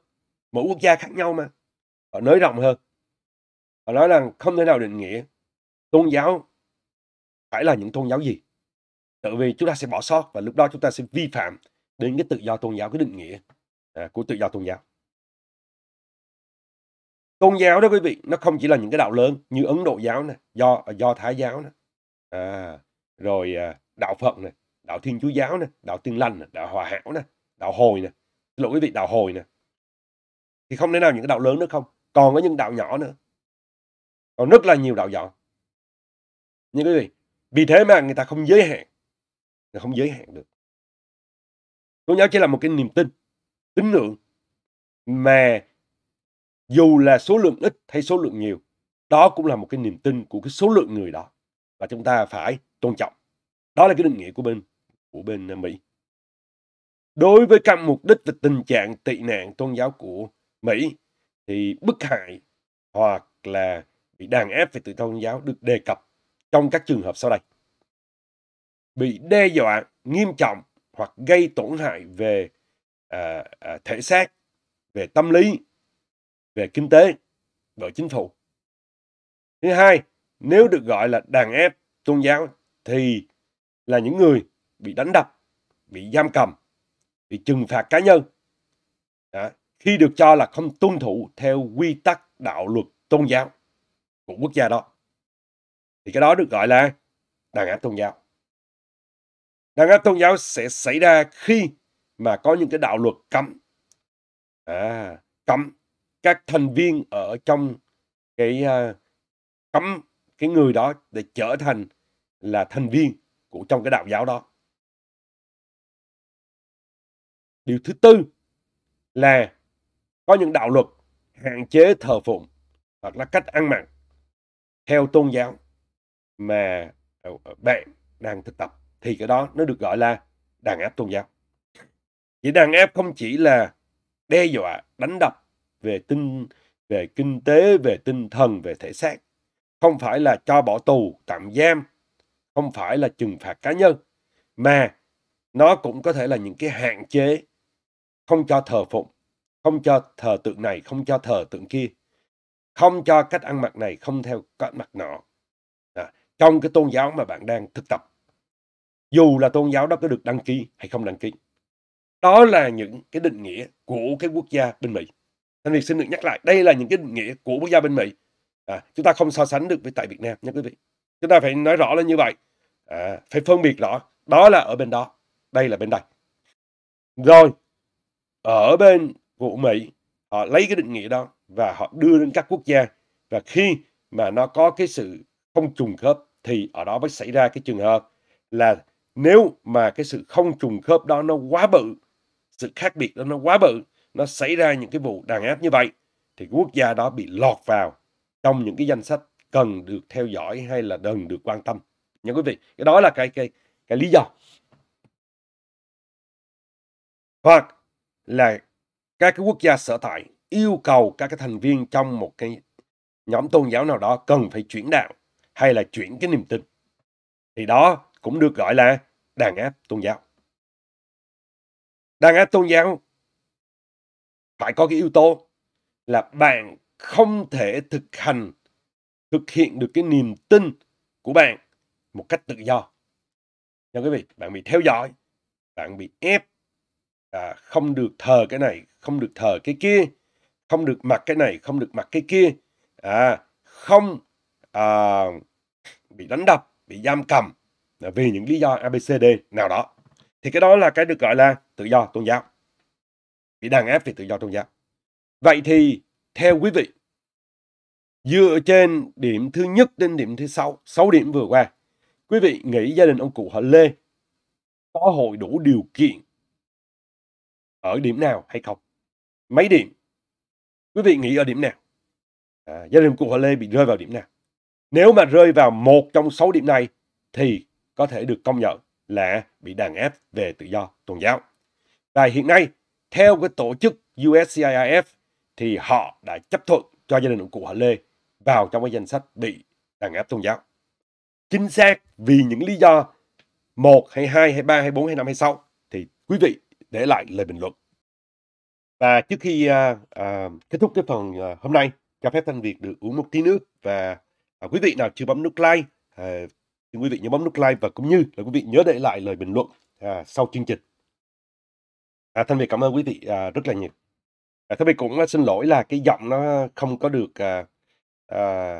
mỗi quốc gia khác nhau mà họ nới rộng hơn họ nói rằng không thể nào định nghĩa tôn giáo phải là những tôn giáo gì tại vì chúng ta sẽ bỏ sót và lúc đó chúng ta sẽ vi phạm đến cái tự do tôn giáo cái định nghĩa à, của tự do tôn giáo tôn giáo đó quý vị nó không chỉ là những cái đạo lớn như ấn độ giáo này do à, do thái giáo này à, rồi à, đạo phật này đạo thiên chúa giáo này đạo tin lành này, đạo hòa hảo này đạo hồi này xin lỗi quý vị đạo hồi này thì không thể nào những cái đạo lớn nữa không còn có những đạo nhỏ nữa còn rất là nhiều đạo nhỏ nhưng quý vị vì thế mà người ta không giới hạn người không giới hạn được tôn giáo chỉ là một cái niềm tin tín ngưỡng mà dù là số lượng ít hay số lượng nhiều đó cũng là một cái niềm tin của cái số lượng người đó và chúng ta phải tôn trọng đó là cái định nghĩa của bên của bên mỹ đối với các mục đích và tình trạng tị nạn tôn giáo của Mỹ thì bức hại hoặc là bị đàn áp về tự do tôn giáo được đề cập trong các trường hợp sau đây. Bị đe dọa nghiêm trọng hoặc gây tổn hại về à, à, thể xác, về tâm lý, về kinh tế bởi chính phủ. Thứ hai, nếu được gọi là đàn áp tôn giáo thì là những người bị đánh đập, bị giam cầm, bị trừng phạt cá nhân. Đó khi được cho là không tuân thủ theo quy tắc đạo luật tôn giáo của quốc gia đó. Thì cái đó được gọi là đàn áp tôn giáo. Đàn áp tôn giáo sẽ xảy ra khi mà có những cái đạo luật cấm à, cấm các thành viên ở trong cái uh, cấm cái người đó để trở thành là thành viên của trong cái đạo giáo đó. Điều thứ tư là có những đạo luật hạn chế thờ phụng hoặc là cách ăn mặc theo tôn giáo mà ờ, bạn đang thực tập thì cái đó nó được gọi là đàn áp tôn giáo. Vậy đàn áp không chỉ là đe dọa, đánh đập về tinh về kinh tế, về tinh thần, về thể xác, không phải là cho bỏ tù, tạm giam, không phải là trừng phạt cá nhân mà nó cũng có thể là những cái hạn chế không cho thờ phụng không cho thờ tượng này, không cho thờ tượng kia, không cho cách ăn mặc này, không theo cách mặc nọ. À, trong cái tôn giáo mà bạn đang thực tập, dù là tôn giáo đó có được đăng ký hay không đăng ký. Đó là những cái định nghĩa của cái quốc gia bên Mỹ. Thanh Việt xin được nhắc lại, đây là những cái định nghĩa của quốc gia bên Mỹ. À, chúng ta không so sánh được với tại Việt Nam nha quý vị. Chúng ta phải nói rõ là như vậy. À, phải phân biệt rõ. Đó là ở bên đó. Đây là bên đây. Rồi, ở bên của Mỹ họ lấy cái định nghĩa đó và họ đưa đến các quốc gia và khi mà nó có cái sự không trùng khớp thì ở đó mới xảy ra cái trường hợp là nếu mà cái sự không trùng khớp đó nó quá bự sự khác biệt đó nó quá bự nó xảy ra những cái vụ đàn áp như vậy thì quốc gia đó bị lọt vào trong những cái danh sách cần được theo dõi hay là cần được quan tâm nha quý vị cái đó là cái cái cái lý do hoặc là các cái quốc gia sở tại yêu cầu các cái thành viên trong một cái nhóm tôn giáo nào đó cần phải chuyển đạo hay là chuyển cái niềm tin thì đó cũng được gọi là đàn áp tôn giáo đàn áp tôn giáo phải có cái yếu tố là bạn không thể thực hành thực hiện được cái niềm tin của bạn một cách tự do. Nha quý vị, bạn bị theo dõi, bạn bị ép à, không được thờ cái này không được thờ cái kia không được mặc cái này không được mặc cái kia à, không à, bị đánh đập bị giam cầm à, vì những lý do abcd nào đó thì cái đó là cái được gọi là tự do tôn giáo bị đàn áp về tự do tôn giáo vậy thì theo quý vị dựa trên điểm thứ nhất đến điểm thứ sáu sáu điểm vừa qua quý vị nghĩ gia đình ông cụ họ lê có hội đủ điều kiện ở điểm nào hay không mấy điểm quý vị nghĩ ở điểm nào à, gia đình cụ Hoa Lê bị rơi vào điểm nào nếu mà rơi vào một trong sáu điểm này thì có thể được công nhận là bị đàn áp về tự do tôn giáo và hiện nay theo cái tổ chức USCIRF thì họ đã chấp thuận cho gia đình cụ Hoa Lê vào trong cái danh sách bị đàn áp tôn giáo chính xác vì những lý do một hay hai hay ba hay bốn hay năm hay sáu thì quý vị để lại lời bình luận. Và trước khi à, à, kết thúc cái phần à, hôm nay, cho phép Thanh Việt được uống một tí nước và à, quý vị nào chưa bấm nút like à, thì quý vị nhớ bấm nút like và cũng như là quý vị nhớ để lại lời bình luận à, sau chương trình. À, Thanh Việt cảm ơn quý vị à, rất là nhiều. À, Thanh Việt cũng à, xin lỗi là cái giọng nó không có được à, à,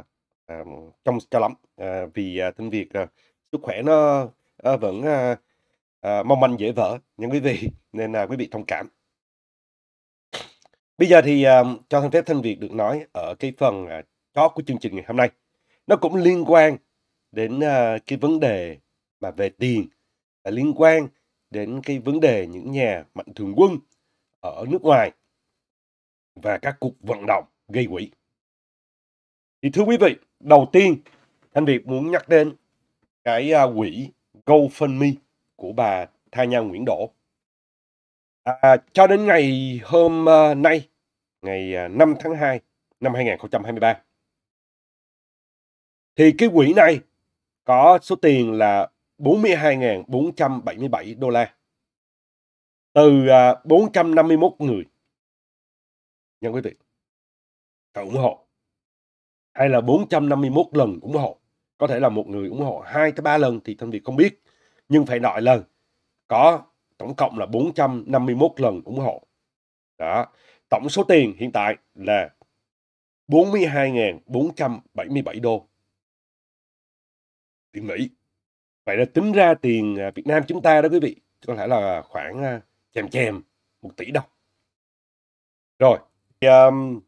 à, trong cho lắm à, vì à, Thanh Việt à, sức khỏe nó à, vẫn à, Ờ, mong manh dễ vỡ những quý vị nên là quý vị thông cảm bây giờ thì ờ, cho thân phép thanh việt được nói ở cái phần ờ, chót của chương trình ngày hôm nay nó cũng liên quan đến cái vấn đề mà về tiền liên quan đến cái vấn đề những nhà mạnh thường quân ở nước ngoài và các cuộc vận động gây quỹ thì thưa quý vị đầu tiên anh việt muốn nhắc đến cái quỹ GoFundMe của bà Tha Nha Nguyễn Đỗ. À, cho đến ngày hôm ờ, nay, ngày 5 ờ, tháng 2 năm 2023, thì cái quỹ này có số tiền là 42.477 đô la từ 451 ờ, người. Nhân quý vị, cả ủng hộ. Hay là 451 lần ủng hộ. Có thể là một người ủng hộ hai tới ba lần thì thân vị không biết nhưng phải nói là có tổng cộng là 451 lần ủng hộ. Đó. Tổng số tiền hiện tại là 42.477 đô. Tiền Mỹ. Vậy là tính ra tiền à, Việt Nam chúng ta đó quý vị, có lẽ là khoảng à, chèm chèm một tỷ đồng. Rồi, thì, um,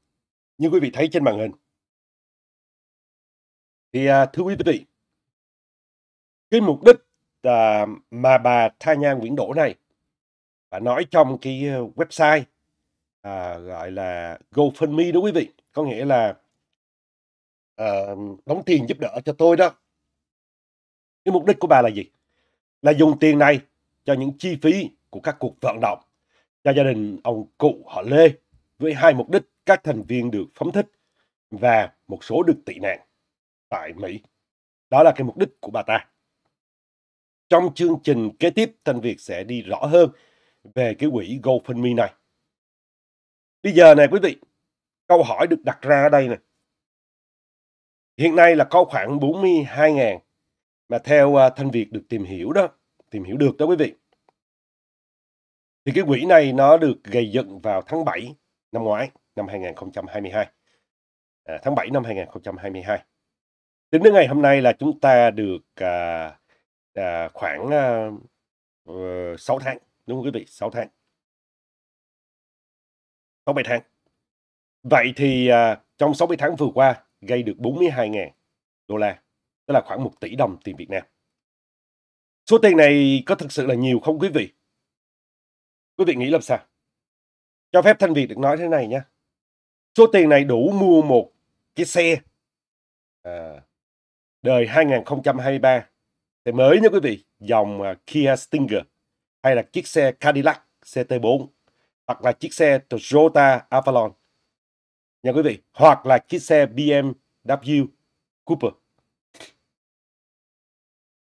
như quý vị thấy trên màn hình. Thì uh, thưa quý vị, cái mục đích à, mà bà Tha Nha Nguyễn Đỗ này bà nói trong cái ờ, website à, gọi là GoFundMe đó quý vị có nghĩa là à, đóng tiền giúp đỡ cho tôi đó cái mục đích của bà là gì là dùng tiền này cho những chi phí của các cuộc vận động cho gia đình ông cụ họ Lê với hai mục đích các thành viên được phóng thích và một số được tị nạn tại Mỹ. Đó là cái mục đích của bà ta trong chương trình kế tiếp Thanh Việt sẽ đi rõ hơn về cái quỹ GoFundMe này. Bây giờ này quý vị, câu hỏi được đặt ra ở đây nè. Hiện nay là có khoảng 42 ngàn, mà theo à, Thanh Việt được tìm hiểu đó, tìm hiểu được đó quý vị. Thì cái quỹ này nó được gây dựng vào tháng 7 năm ngoái, năm 2022. À, tháng 7 năm 2022. Tính đến ngày hôm nay là chúng ta được à, à, khoảng ờ, ờ, uh, 6 tháng đúng không quý vị 6 tháng 67 tháng vậy thì à, trong 60 tháng vừa qua gây được 42.000 đô la tức là khoảng 1 tỷ đồng tiền Việt Nam số tiền này có thực sự là nhiều không quý vị quý vị nghĩ làm sao cho phép Thanh Việt được nói thế này nha số tiền này đủ mua một chiếc xe à, đời 2023 xe mới nha quý vị dòng à, Kia Stinger hay là chiếc xe Cadillac CT4 hoặc là chiếc xe Toyota Avalon nha quý vị hoặc là chiếc xe BMW Cooper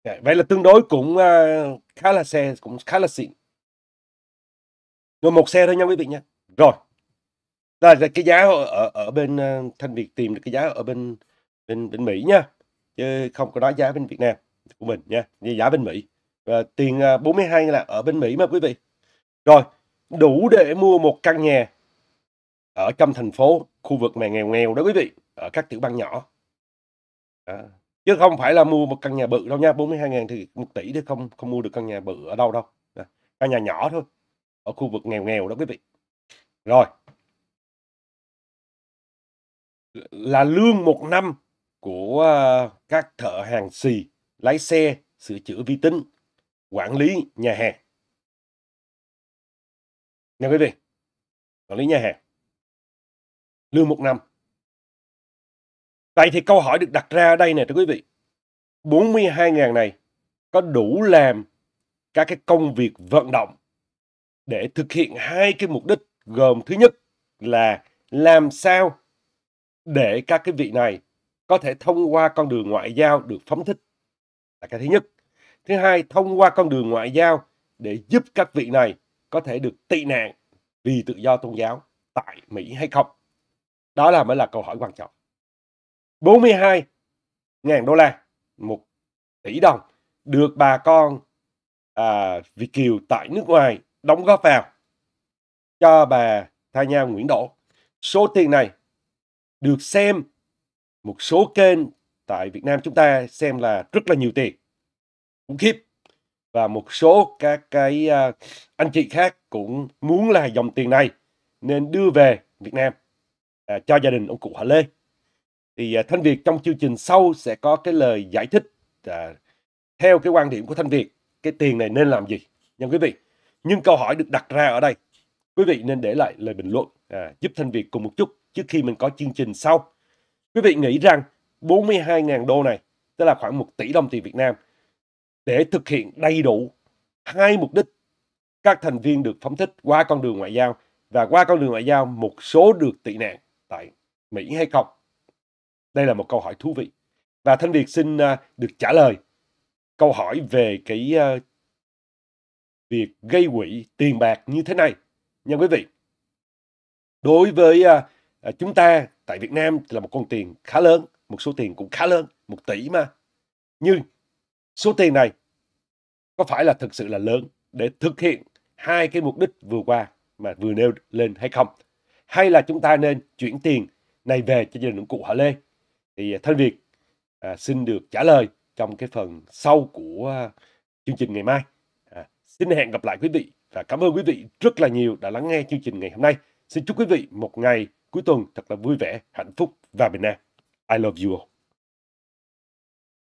dạ, vậy là tương đối cũng à, khá là xe cũng khá là xịn rồi một xe thôi nha quý vị nha rồi là, là cái giá ở ở bên à, thanh việt tìm được cái giá ở bên bên bên mỹ nha chứ không có nói giá bên việt nam của mình nha như giá bên Mỹ và tiền 42 à, là ở bên Mỹ mà quý vị rồi đủ để mua một căn nhà ở trong thành phố khu vực mà nghèo nghèo đó quý vị ở các tiểu bang nhỏ à, chứ không phải là mua một căn nhà bự đâu nha 42 ngàn thì một tỷ thì không không mua được căn nhà bự ở đâu đâu à, căn nhà nhỏ thôi ở khu vực nghèo nghèo đó quý vị rồi là lương một năm của à, các thợ hàng xì lái xe, sửa chữa vi tính, quản lý nhà hàng. Nha quý vị, quản lý nhà hàng. Lương một năm. Vậy thì câu hỏi được đặt ra ở đây nè thưa quý vị. 42.000 này có đủ làm các cái công việc vận động để thực hiện hai cái mục đích gồm thứ nhất là làm sao để các cái vị này có thể thông qua con đường ngoại giao được phóng thích là cái thứ nhất. Thứ hai, thông qua con đường ngoại giao để giúp các vị này có thể được tị nạn vì tự do tôn giáo tại Mỹ hay không? Đó là mới là câu hỏi quan trọng. 42 ngàn đô la, một tỷ đồng được bà con à, Việt Kiều tại nước ngoài đóng góp vào cho bà Tha Nha Nguyễn Đỗ. Số tiền này được xem một số kênh tại Việt Nam chúng ta xem là rất là nhiều tiền khủng khiếp và một số các cái à, anh chị khác cũng muốn là dòng tiền này nên đưa về Việt Nam à, cho gia đình ông cụ Hà Lê thì à, Thanh Việt trong chương trình sau sẽ có cái lời giải thích à, theo cái quan điểm của Thanh Việt cái tiền này nên làm gì nha quý vị nhưng câu hỏi được đặt ra ở đây quý vị nên để lại lời bình luận à, giúp Thanh Việt cùng một chút trước khi mình có chương trình sau quý vị nghĩ rằng 42.000 đô này, tức là khoảng 1 tỷ đồng tiền Việt Nam, để thực hiện đầy đủ hai mục đích các thành viên được phóng thích qua con đường ngoại giao và qua con đường ngoại giao một số được tị nạn tại Mỹ hay không? Đây là một câu hỏi thú vị. Và Thanh Việt xin à, được trả lời câu hỏi về cái à, việc gây quỹ tiền bạc như thế này. Nha quý vị, đối với à, chúng ta tại Việt Nam là một con tiền khá lớn một số tiền cũng khá lớn, một tỷ mà. Nhưng số tiền này có phải là thực sự là lớn để thực hiện hai cái mục đích vừa qua mà vừa nêu lên hay không? Hay là chúng ta nên chuyển tiền này về cho gia đình cụ Hạ Lê? Thì à, Thanh Việt à, xin được trả lời trong cái phần sau của à, chương trình ngày mai. À, xin hẹn gặp lại quý vị và cảm ơn quý vị rất là nhiều đã lắng nghe chương trình ngày hôm nay. Xin chúc quý vị một ngày cuối tuần thật là vui vẻ, hạnh phúc và bình an. I love you all.